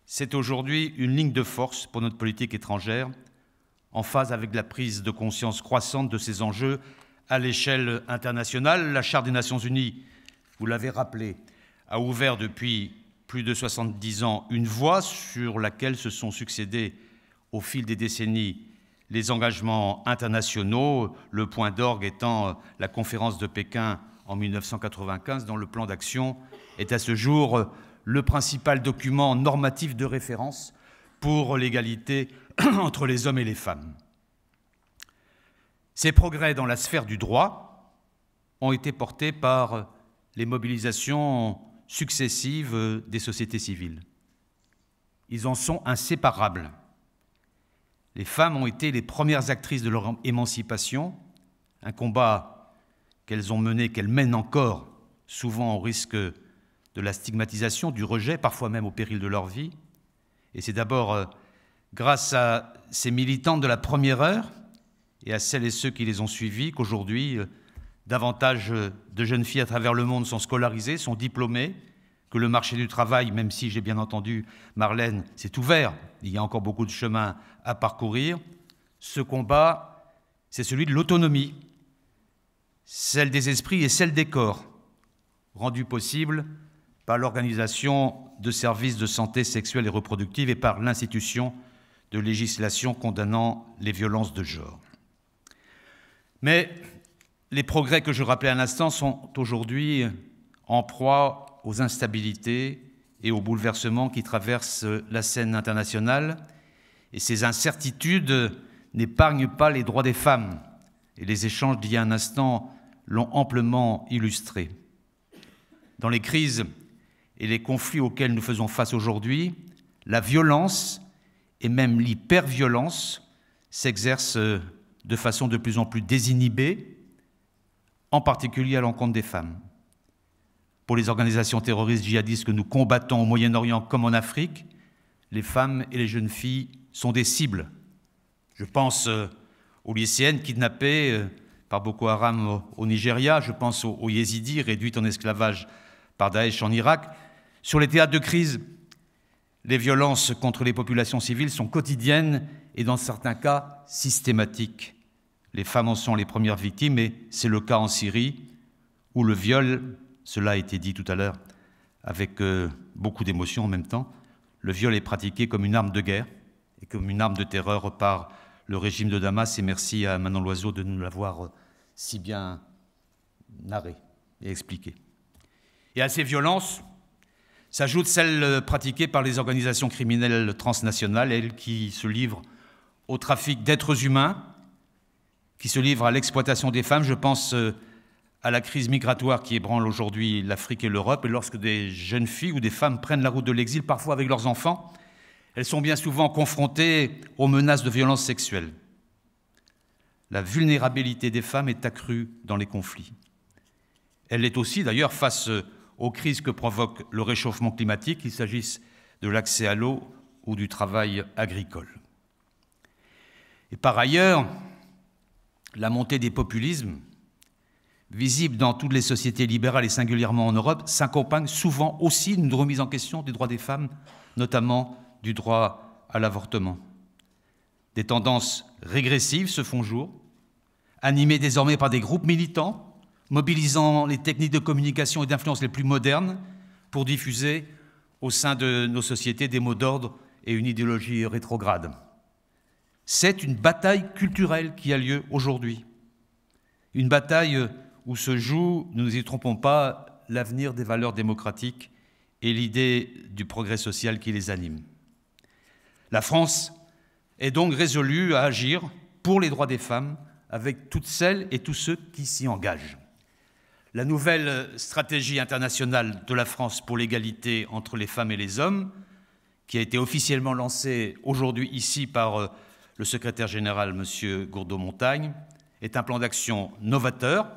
c'est aujourd'hui une ligne de force pour notre politique étrangère, en phase avec la prise de conscience croissante de ces enjeux à l'échelle internationale. La Charte des Nations Unies, vous l'avez rappelé, a ouvert depuis plus de 70 ans une voie sur laquelle se sont succédés au fil des décennies les engagements internationaux, le point d'orgue étant la conférence de Pékin en 1995, dont le plan d'action est à ce jour euh, le principal document normatif de référence pour l'égalité [CLEARS THROAT] entre les hommes et les femmes. Ces progrès dans la sphère du droit ont été portés par euh, les mobilisations successives euh, des sociétés civiles. Ils en sont inséparables. Les femmes ont été les premières actrices de leur émancipation, un combat qu'elles ont mené, qu'elles mènent encore, souvent au risque de la stigmatisation, du rejet, parfois même au péril de leur vie. Et c'est d'abord euh, grâce à ces militantes de la première heure et à celles et ceux qui les ont suivis qu'aujourd'hui, euh, davantage euh, de jeunes filles à travers le monde sont scolarisées, sont diplômées, que le marché du travail, même si j'ai bien entendu Marlène, s'est ouvert, il y a encore beaucoup de chemin à parcourir. Ce combat, c'est celui de l'autonomie, celle des esprits et celle des corps, rendue possible par l'organisation de services de santé sexuelle et reproductive et par l'institution de législation condamnant les violences de genre. Mais les progrès que je rappelais à instant sont aujourd'hui en proie aux instabilités et aux bouleversements qui traversent la scène internationale, et ces incertitudes n'épargnent pas les droits des femmes. Et les échanges d'il y a un instant l'ont amplement illustré. Dans les crises et les conflits auxquels nous faisons face aujourd'hui, la violence et même l'hyperviolence s'exerce de façon de plus en plus désinhibée, en particulier à l'encontre des femmes. Pour les organisations terroristes djihadistes que nous combattons au Moyen-Orient comme en Afrique, les femmes et les jeunes filles sont des cibles. Je pense euh, aux lycéennes kidnappées euh, par Boko Haram au, Nigeria, je pense aux, Yézidis réduits en esclavage par Daesh en Irak. Sur les théâtres de crise, les violences contre les populations civiles sont quotidiennes et dans certains cas systématiques. Les femmes en sont les premières victimes et c'est le cas en Syrie où le viol, cela a été dit tout à l'heure avec euh, beaucoup d'émotion en même temps, le viol est pratiqué comme une arme de guerre et comme une arme de terreur par le régime de Damas et merci à Manon Loiseau de nous l'avoir euh, si bien narrées et expliquées. Et à ces violences s'ajoutent celles euh, pratiquées par les organisations criminelles transnationales, elles qui se livrent au trafic d'êtres humains, qui se livrent à l'exploitation des femmes. Je pense euh, à la crise migratoire qui ébranle aujourd'hui l'Afrique et l'Europe, et lorsque des jeunes filles ou des femmes prennent la route de l'exil, parfois avec leurs enfants, elles sont bien souvent confrontées aux menaces de violences sexuelles la vulnérabilité des femmes est accrue dans les conflits. Elle l'est aussi d'ailleurs face aux crises que provoque le réchauffement climatique, qu'il s'agisse de l'accès à l'eau ou du travail agricole. Et par ailleurs, la montée des populismes, visible dans toutes les sociétés libérales et singulièrement en Europe, s'accompagne souvent aussi d'une remise en question des droits des femmes, notamment du droit à l'avortement. Des tendances régressives se font jour, animée désormais par des groupes militants, mobilisant les techniques de communication et d'influence les plus modernes pour diffuser au sein de nos sociétés des mots d'ordre et une idéologie rétrograde. C'est une bataille culturelle qui a lieu aujourd'hui. Une bataille où se joue, ne nous y trompons pas, l'avenir des valeurs démocratiques et l'idée du progrès social qui les anime. La France est donc résolue à agir pour les droits des femmes, avec toutes celles et tous ceux qui s'y engagent. La nouvelle stratégie internationale de la France pour l'égalité entre les femmes et les hommes, qui a été officiellement lancée aujourd'hui ici par euh, le secrétaire général, Monsieur Gourdeau-Montagne, est un plan d'action novateur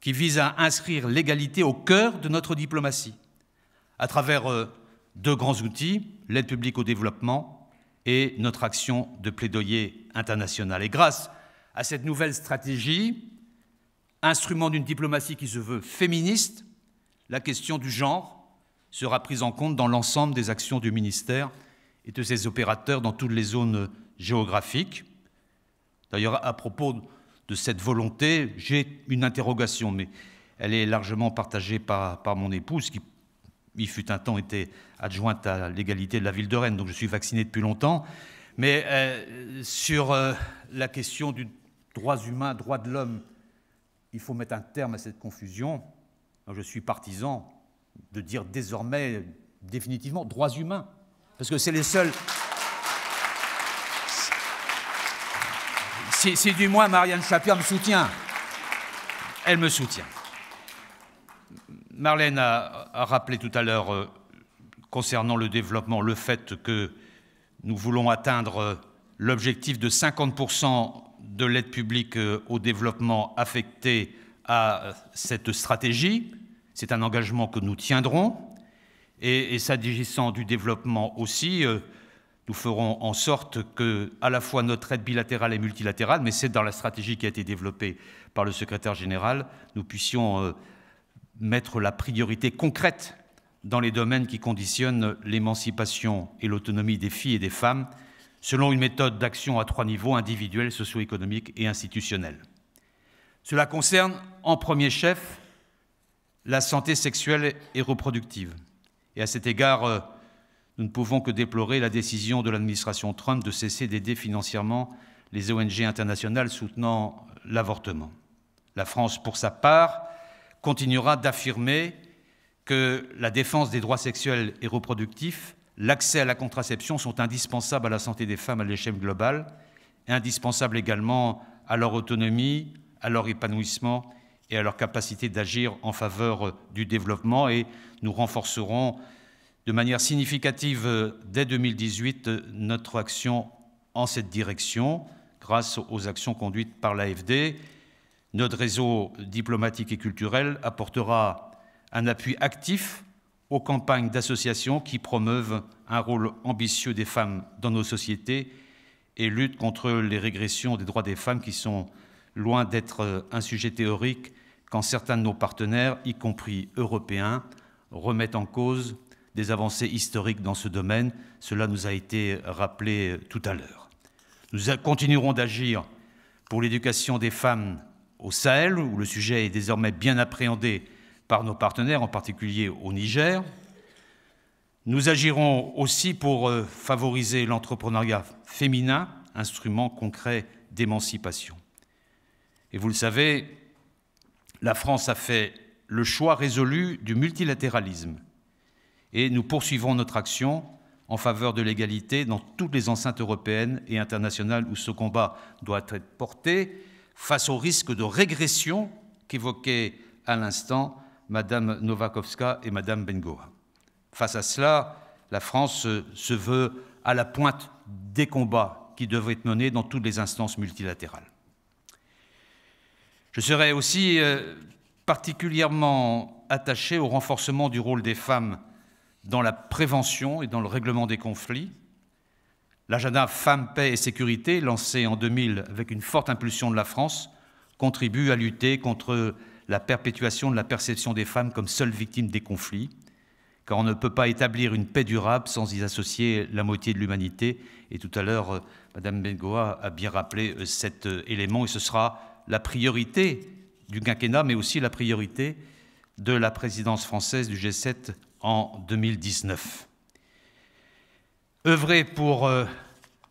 qui vise à inscrire l'égalité au cœur de notre diplomatie, à travers euh, deux grands outils, l'aide publique au développement et notre action de plaidoyer international. Et grâce à cette nouvelle stratégie, instrument d'une diplomatie qui se veut féministe, la question du genre sera prise en compte dans l'ensemble des actions du ministère et de ses opérateurs dans toutes les zones géographiques. D'ailleurs, à propos de cette volonté, j'ai une interrogation, mais elle est largement partagée par, mon épouse, qui, il fut un temps, était adjointe à l'égalité de la ville de Rennes, donc je suis vacciné depuis longtemps. Mais euh, sur euh, la question d'une droits humains, droits de l'homme. Il faut mettre un terme à cette confusion. je suis partisan de dire désormais définitivement droits humains, parce que c'est les seuls. Si, du moins Marianne Chapier me soutient, elle me soutient. Marlène a, rappelé tout à l'heure euh, concernant le développement le fait que nous voulons atteindre euh, l'objectif de 50% de l'aide publique euh, au développement affectée à euh, cette stratégie. C'est un engagement que nous tiendrons. Et, s'agissant du développement aussi, euh, nous ferons en sorte que, à la fois notre aide bilatérale et multilatérale, mais c'est dans la stratégie qui a été développée par le secrétaire général, nous puissions mettre la priorité concrète dans les domaines qui conditionnent l'émancipation et l'autonomie des filles et des femmes selon une méthode d'action à trois niveaux, individuel, socio-économique et institutionnel. Cela concerne en premier chef la santé sexuelle et reproductive. Et à cet égard, euh, nous ne pouvons que déplorer la décision de l'administration Trump de cesser d'aider financièrement les ONG internationales soutenant l'avortement. La France, pour sa part, continuera d'affirmer que la défense des droits sexuels et reproductifs l'accès à la contraception sont indispensables à la santé des femmes à l'échelle globale, indispensables également à leur autonomie, à leur épanouissement et à leur capacité d'agir en faveur euh, du développement. Et nous renforcerons de manière significative euh, dès 2018 euh, notre action en cette direction grâce aux actions conduites par l'AFD. Notre réseau diplomatique et culturel apportera un appui actif aux campagnes d'associations qui promeuvent un rôle ambitieux des femmes dans nos sociétés et luttent contre les régressions des droits des femmes qui sont loin d'être euh, un sujet théorique quand certains de nos partenaires, y compris européens, remettent en cause des avancées historiques dans ce domaine. Cela nous a été rappelé euh, tout à l'heure. Nous continuerons d'agir pour l'éducation des femmes au Sahel, où le sujet est désormais bien appréhendé par nos partenaires, en particulier au Niger. Nous agirons aussi pour euh, favoriser l'entrepreneuriat féminin, instrument concret d'émancipation. Et vous le savez, la France a fait le choix résolu du multilatéralisme et nous poursuivons notre action en faveur de l'égalité dans toutes les enceintes européennes et internationales où ce combat doit être porté face au risque de régression qu'évoquait à l'instant Madame Novakovska et Madame Bengoa. Face à cela, la France se veut à la pointe des combats qui devraient être menés dans toutes les instances multilatérales. Je serai aussi euh, particulièrement attaché au renforcement du rôle des femmes dans la prévention et dans le règlement des conflits. L'agenda Femmes, Paix et Sécurité, lancé en 2000 avec une forte impulsion de la France, contribue à lutter contre la perpétuation de la perception des femmes comme seules victimes des conflits, car on ne peut pas établir une paix durable sans y associer la moitié de l'humanité. Et tout à l'heure, euh, Madame Bengoa a bien rappelé euh, cet euh, élément, et ce sera la priorité du quinquennat, mais aussi la priorité de la présidence française du G7 en 2019. Œuvrer pour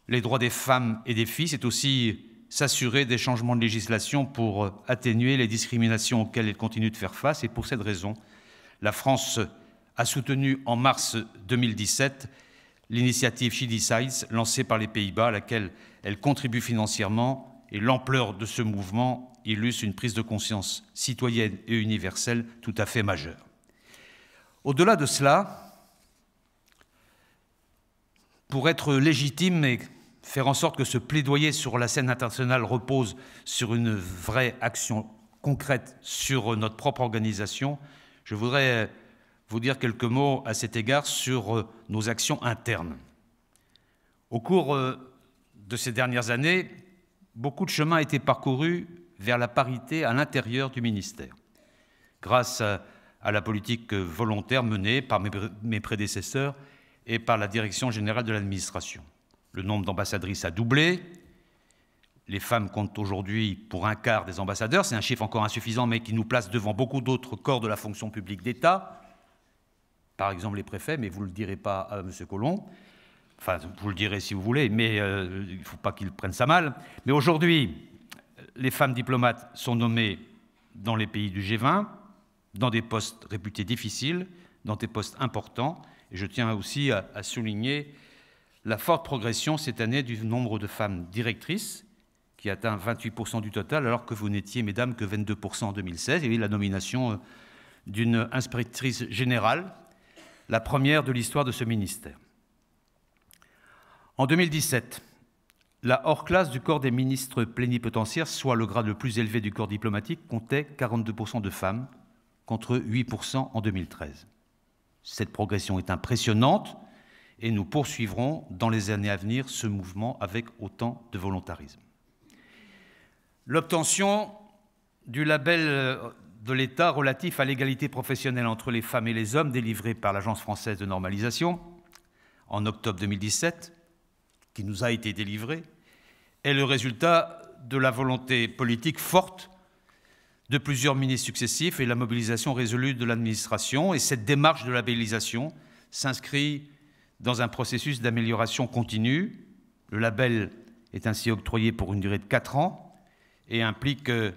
les droits des femmes et des filles, c'est aussi s'assurer des changements de législation pour euh, atténuer les discriminations auxquelles elle continue de faire face. Et pour cette raison, la France a soutenu en mars 2017 l'initiative She Decides lancée par les Pays-Bas, à laquelle elle contribue financièrement. Et l'ampleur de ce mouvement illustre une prise de conscience citoyenne et universelle tout à fait majeure. Au-delà de cela, pour être légitime et faire en sorte que ce plaidoyer sur la scène internationale repose sur une vraie action concrète sur euh, notre propre organisation, je voudrais euh, vous dire quelques mots à cet égard sur euh, nos actions internes. Au cours de ces dernières années, beaucoup de chemin a été parcouru vers la parité à l'intérieur du ministère, grâce à la politique volontaire menée par mes prédécesseurs et par la Direction générale de l'administration. Le nombre d'ambassadrices a doublé. Les femmes comptent aujourd'hui pour un quart des ambassadeurs. C'est un chiffre encore insuffisant, mais qui nous place devant beaucoup d'autres corps de la fonction publique d'État. Par exemple, les préfets, mais vous ne le direz pas à M. Collomb. Enfin, vous le direz si vous voulez, mais euh, il ne faut pas qu'il prenne ça mal. Mais aujourd'hui, les femmes diplomates sont nommées dans les pays du G20, dans des postes réputés difficiles, dans des postes importants. Et je tiens aussi à souligner la forte progression cette année du nombre de femmes directrices, qui atteint 28% du total, alors que vous n'étiez, mesdames, que 22% en 2016. Et la nomination euh, d'une inspectrice générale, la première de l'histoire de ce ministère. En 2017, la hors-classe du corps des ministres plénipotentiaires, soit le grade le plus élevé du corps diplomatique, comptait 42% de femmes, contre 8% en 2013. Cette progression est impressionnante, et nous poursuivrons dans les années à venir ce mouvement avec autant de volontarisme. L'obtention du label euh, de l'État relatif à l'égalité professionnelle entre les femmes et les hommes délivré par l'Agence française de normalisation en octobre 2017, qui nous a été délivré, est le résultat de la volonté politique forte de plusieurs ministres successifs et la mobilisation résolue de l'administration. Et cette démarche de labellisation s'inscrit dans un processus d'amélioration continue. Le label est ainsi octroyé pour une durée de quatre ans et implique euh,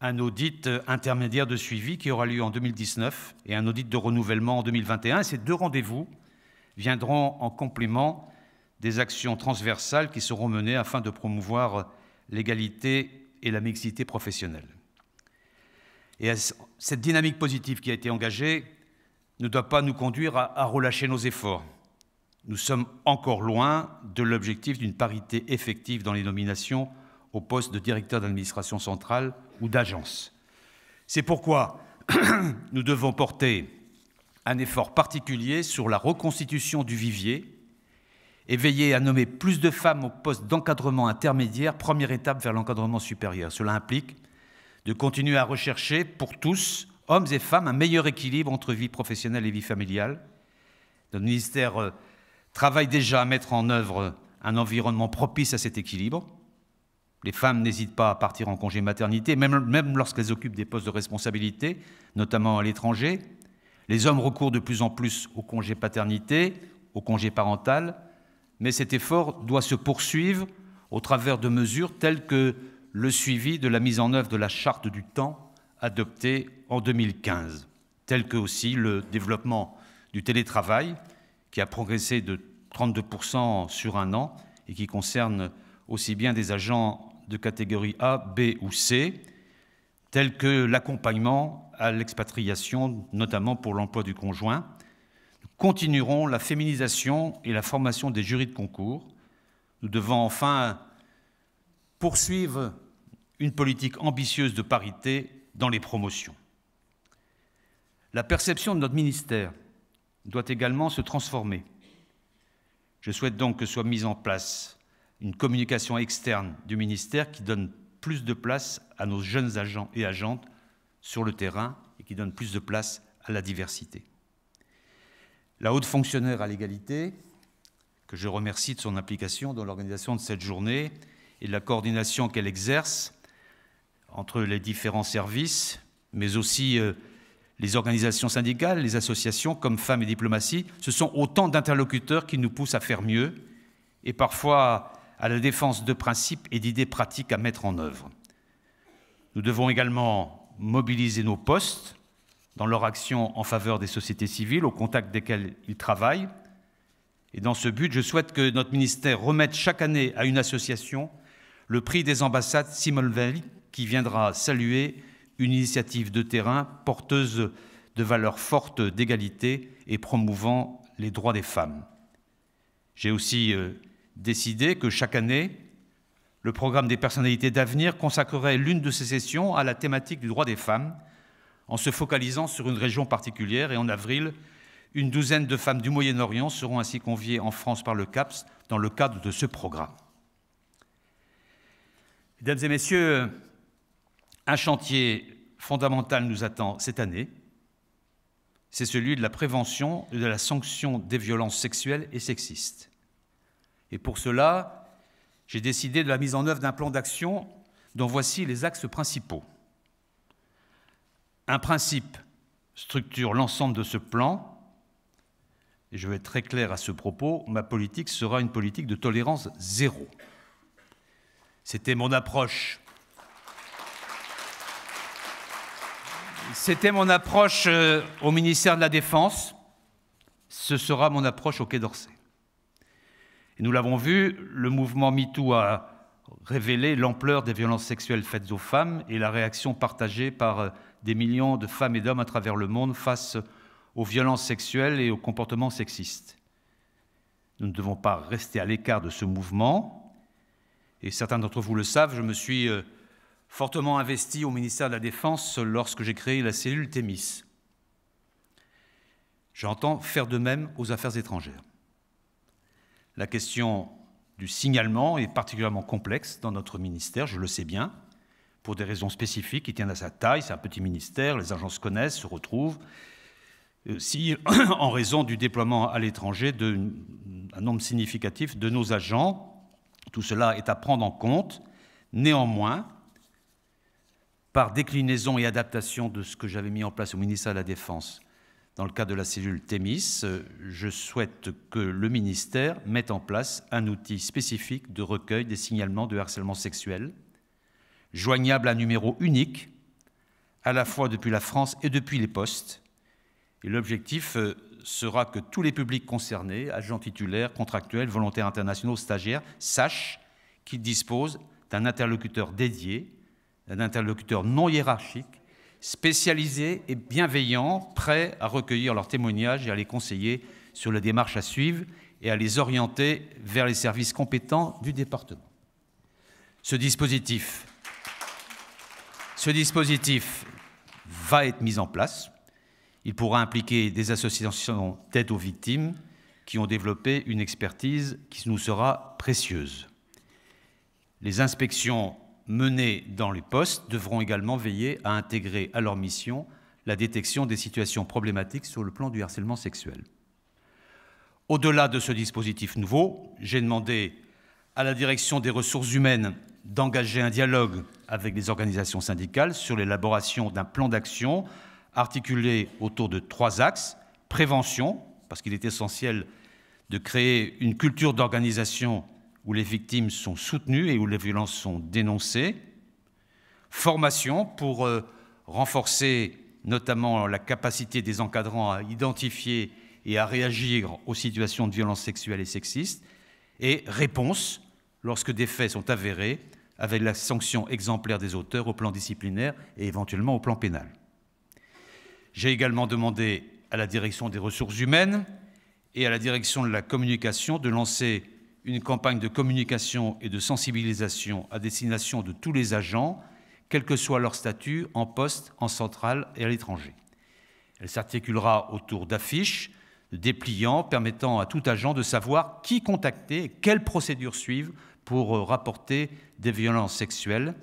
un audit euh, intermédiaire de suivi qui aura lieu en 2019 et un audit de renouvellement en 2021. ces deux rendez-vous viendront en complément des actions transversales qui seront menées afin de promouvoir l'égalité et la mixité professionnelle. Et cette dynamique positive qui a été engagée ne doit pas nous conduire à relâcher nos efforts nous sommes encore loin de l'objectif d'une parité effective dans les nominations au poste de directeur d'administration centrale ou d'agence. C'est pourquoi [CLEARS THROAT] nous devons porter un effort particulier sur la reconstitution du vivier et veiller à nommer plus de femmes au poste d'encadrement intermédiaire, première étape vers l'encadrement supérieur. Cela implique de continuer à rechercher pour tous, hommes et femmes, un meilleur équilibre entre vie professionnelle et vie familiale. Dans le ministère euh, travaillent déjà à mettre en œuvre un environnement propice à cet équilibre. Les femmes n'hésitent pas à partir en congé maternité, même, lorsqu'elles occupent des postes de responsabilité, notamment à l'étranger. Les hommes recourent de plus en plus au congé paternité, au congé parental, mais cet effort doit se poursuivre au travers de mesures telles que le suivi de la mise en œuvre de la charte du temps adoptée en 2015, tel que aussi le développement du télétravail, qui a progressé de 32% sur un an et qui concerne aussi bien des agents de catégorie A, B ou C, tels que l'accompagnement à l'expatriation, notamment pour l'emploi du conjoint. Nous continuerons la féminisation et la formation des jurys de concours. Nous devons enfin poursuivre une politique ambitieuse de parité dans les promotions. La perception de notre ministère doit également se transformer. Je souhaite donc que soit mise en place une communication externe du ministère qui donne plus de place à nos jeunes agents et agentes sur le terrain et qui donne plus de place à la diversité. La haute fonctionnaire à l'égalité, que je remercie de son implication dans l'organisation de cette journée et de la coordination qu'elle exerce entre les différents services, mais aussi euh, les organisations syndicales, les associations comme Femmes et Diplomatie, ce sont autant d'interlocuteurs qui nous poussent à faire mieux et parfois à la défense de principes et d'idées pratiques à mettre en œuvre. Nous devons également mobiliser nos postes dans leur action en faveur des sociétés civiles au contact desquelles ils travaillent. Et dans ce but, je souhaite que notre ministère remette chaque année à une association le prix des ambassades Simone Veil qui viendra saluer une initiative de terrain porteuse de valeurs fortes d'égalité et promouvant les droits des femmes. J'ai aussi euh, décidé que chaque année, le programme des personnalités d'avenir consacrerait l'une de ses sessions à la thématique du droit des femmes, en se focalisant sur une région particulière. Et en avril, une douzaine de femmes du Moyen-Orient seront ainsi conviées en France par le CAPS dans le cadre de ce programme. Mesdames et Messieurs, un chantier fondamental nous attend cette année, c'est celui de la prévention et de la sanction des violences sexuelles et sexistes. Et pour cela, j'ai décidé de la mise en œuvre d'un plan d'action dont voici les axes principaux. Un principe structure l'ensemble de ce plan, et je vais être très clair à ce propos, ma politique sera une politique de tolérance zéro. C'était mon approche C'était mon approche euh, au ministère de la Défense. Ce sera mon approche au Quai d'Orsay. nous l'avons vu, le mouvement MeToo a révélé l'ampleur des violences sexuelles faites aux femmes et la réaction partagée par euh, des millions de femmes et d'hommes à travers le monde face aux violences sexuelles et aux comportements sexistes. Nous ne devons pas rester à l'écart de ce mouvement. Et certains d'entre vous le savent, je me suis euh, fortement investi au ministère de la Défense lorsque j'ai créé la cellule TEMIS. J'entends faire de même aux affaires étrangères. La question du signalement est particulièrement complexe dans notre ministère, je le sais bien, pour des raisons spécifiques qui tiennent à sa taille, c'est un petit ministère, les agences connaissent, se retrouvent. Euh, si, [COUGHS] en raison du déploiement à l'étranger d'un nombre significatif de nos agents, tout cela est à prendre en compte. Néanmoins, par déclinaison et adaptation de ce que j'avais mis en place au ministère de la Défense dans le cadre de la cellule Temis, euh, je souhaite que le ministère mette en place un outil spécifique de recueil des signalements de harcèlement sexuel, joignable à un numéro unique, à la fois depuis la France et depuis les postes. Et l'objectif euh, sera que tous les publics concernés, agents titulaires, contractuels, volontaires internationaux, stagiaires, sachent qu'ils disposent d'un interlocuteur dédié d'un interlocuteur non hiérarchique, spécialisé et bienveillant, prêt à recueillir leurs témoignages et à les conseiller sur la démarche à suivre et à les orienter vers les services compétents du département. Ce dispositif, ce dispositif va être mis en place. Il pourra impliquer des associations d'aide aux victimes qui ont développé une expertise qui nous sera précieuse. Les inspections menées dans les postes devront également veiller à intégrer à leur mission la détection des situations problématiques sur le plan du harcèlement sexuel. Au-delà de ce dispositif nouveau, j'ai demandé à la direction des ressources humaines d'engager un dialogue avec les organisations syndicales sur l'élaboration d'un plan d'action articulé autour de trois axes. Prévention, parce qu'il est essentiel de créer une culture d'organisation où les victimes sont soutenues et où les violences sont dénoncées. Formation pour euh, renforcer notamment la capacité des encadrants à identifier et à réagir aux situations de violence sexuelles et sexistes. Et réponse lorsque des faits sont avérés avec la sanction exemplaire des auteurs au plan disciplinaire et éventuellement au plan pénal. J'ai également demandé à la direction des ressources humaines et à la direction de la communication de lancer une campagne de communication et de sensibilisation à destination de tous les agents, quel que soit leur statut, en poste, en centrale et à l'étranger. Elle s'articulera autour d'affiches, de dépliants permettant à tout agent de savoir qui contacter et quelles procédures suivre pour rapporter des violences sexuelles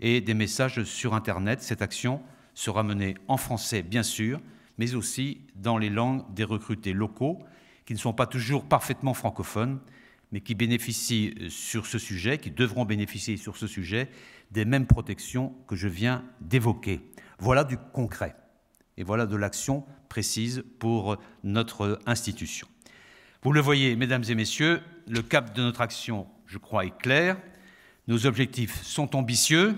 et des messages sur Internet. Cette action sera menée en français, bien sûr, mais aussi dans les langues des recrutés locaux, qui ne sont pas toujours parfaitement francophones, mais qui bénéficient euh, sur ce sujet, qui devront bénéficier sur ce sujet des mêmes protections que je viens d'évoquer. Voilà du concret et voilà de l'action précise pour euh, notre institution. Vous le voyez, mesdames et messieurs, le cap de notre action, je crois, est clair. Nos objectifs sont ambitieux.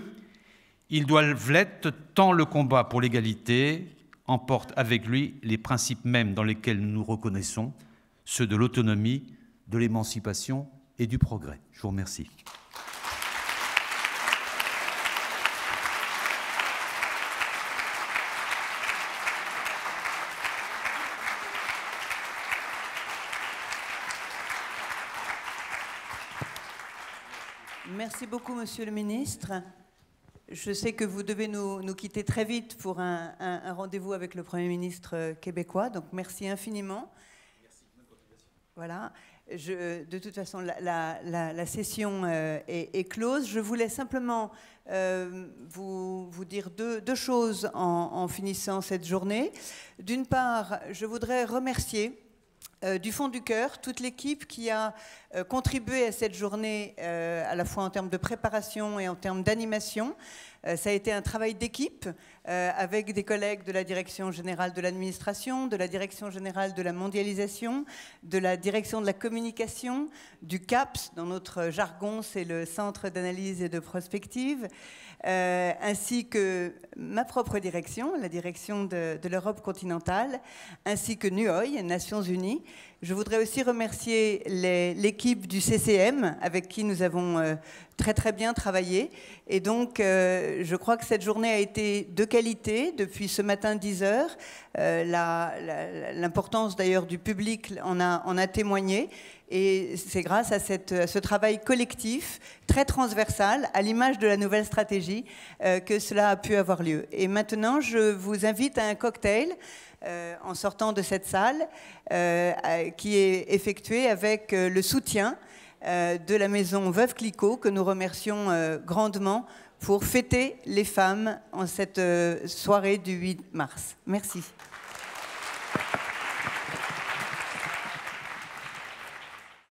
Ils doivent l'être tant le combat pour l'égalité emporte avec lui les principes mêmes dans lesquels nous nous reconnaissons, ceux de l'autonomie, de l'émancipation et du progrès. Je vous remercie. Merci beaucoup, Monsieur le Ministre. Je sais que vous devez nous, quitter très vite pour un, rendez-vous avec le Premier ministre québécois, donc merci infiniment. Merci. Voilà de toute façon, la, session euh, est, close. Je voulais simplement euh, vous, dire deux, choses en, finissant cette journée. D'une part, je voudrais remercier euh, du fond du cœur, toute l'équipe qui a contribué à cette journée, à la fois en termes de préparation et en termes d'animation. Euh, ça a été un travail d'équipe euh, avec des collègues de la Direction générale de l'administration, de la Direction générale de la mondialisation, de la Direction de la communication, du CAPS, dans notre jargon, c'est le Centre d'analyse et de prospective, euh, ainsi que ma propre direction, la Direction de, l'Europe continentale, ainsi que NUOI, Nations Unies je voudrais aussi remercier l'équipe du CCM avec qui nous avons euh, très très bien travaillé. Et donc, euh, je crois que cette journée a été de qualité depuis ce matin 10h. Euh, l'importance d'ailleurs du public en a, témoigné. Et c'est grâce à, ce travail collectif, très transversal, à l'image de la nouvelle stratégie, que cela a pu avoir lieu. Et maintenant, je vous invite à un cocktail. Euh, en sortant de cette salle, euh, qui est effectuée avec euh, le soutien de la maison Veuve Clicot, que nous remercions grandement pour fêter les femmes en cette soirée du 8 mars. Merci.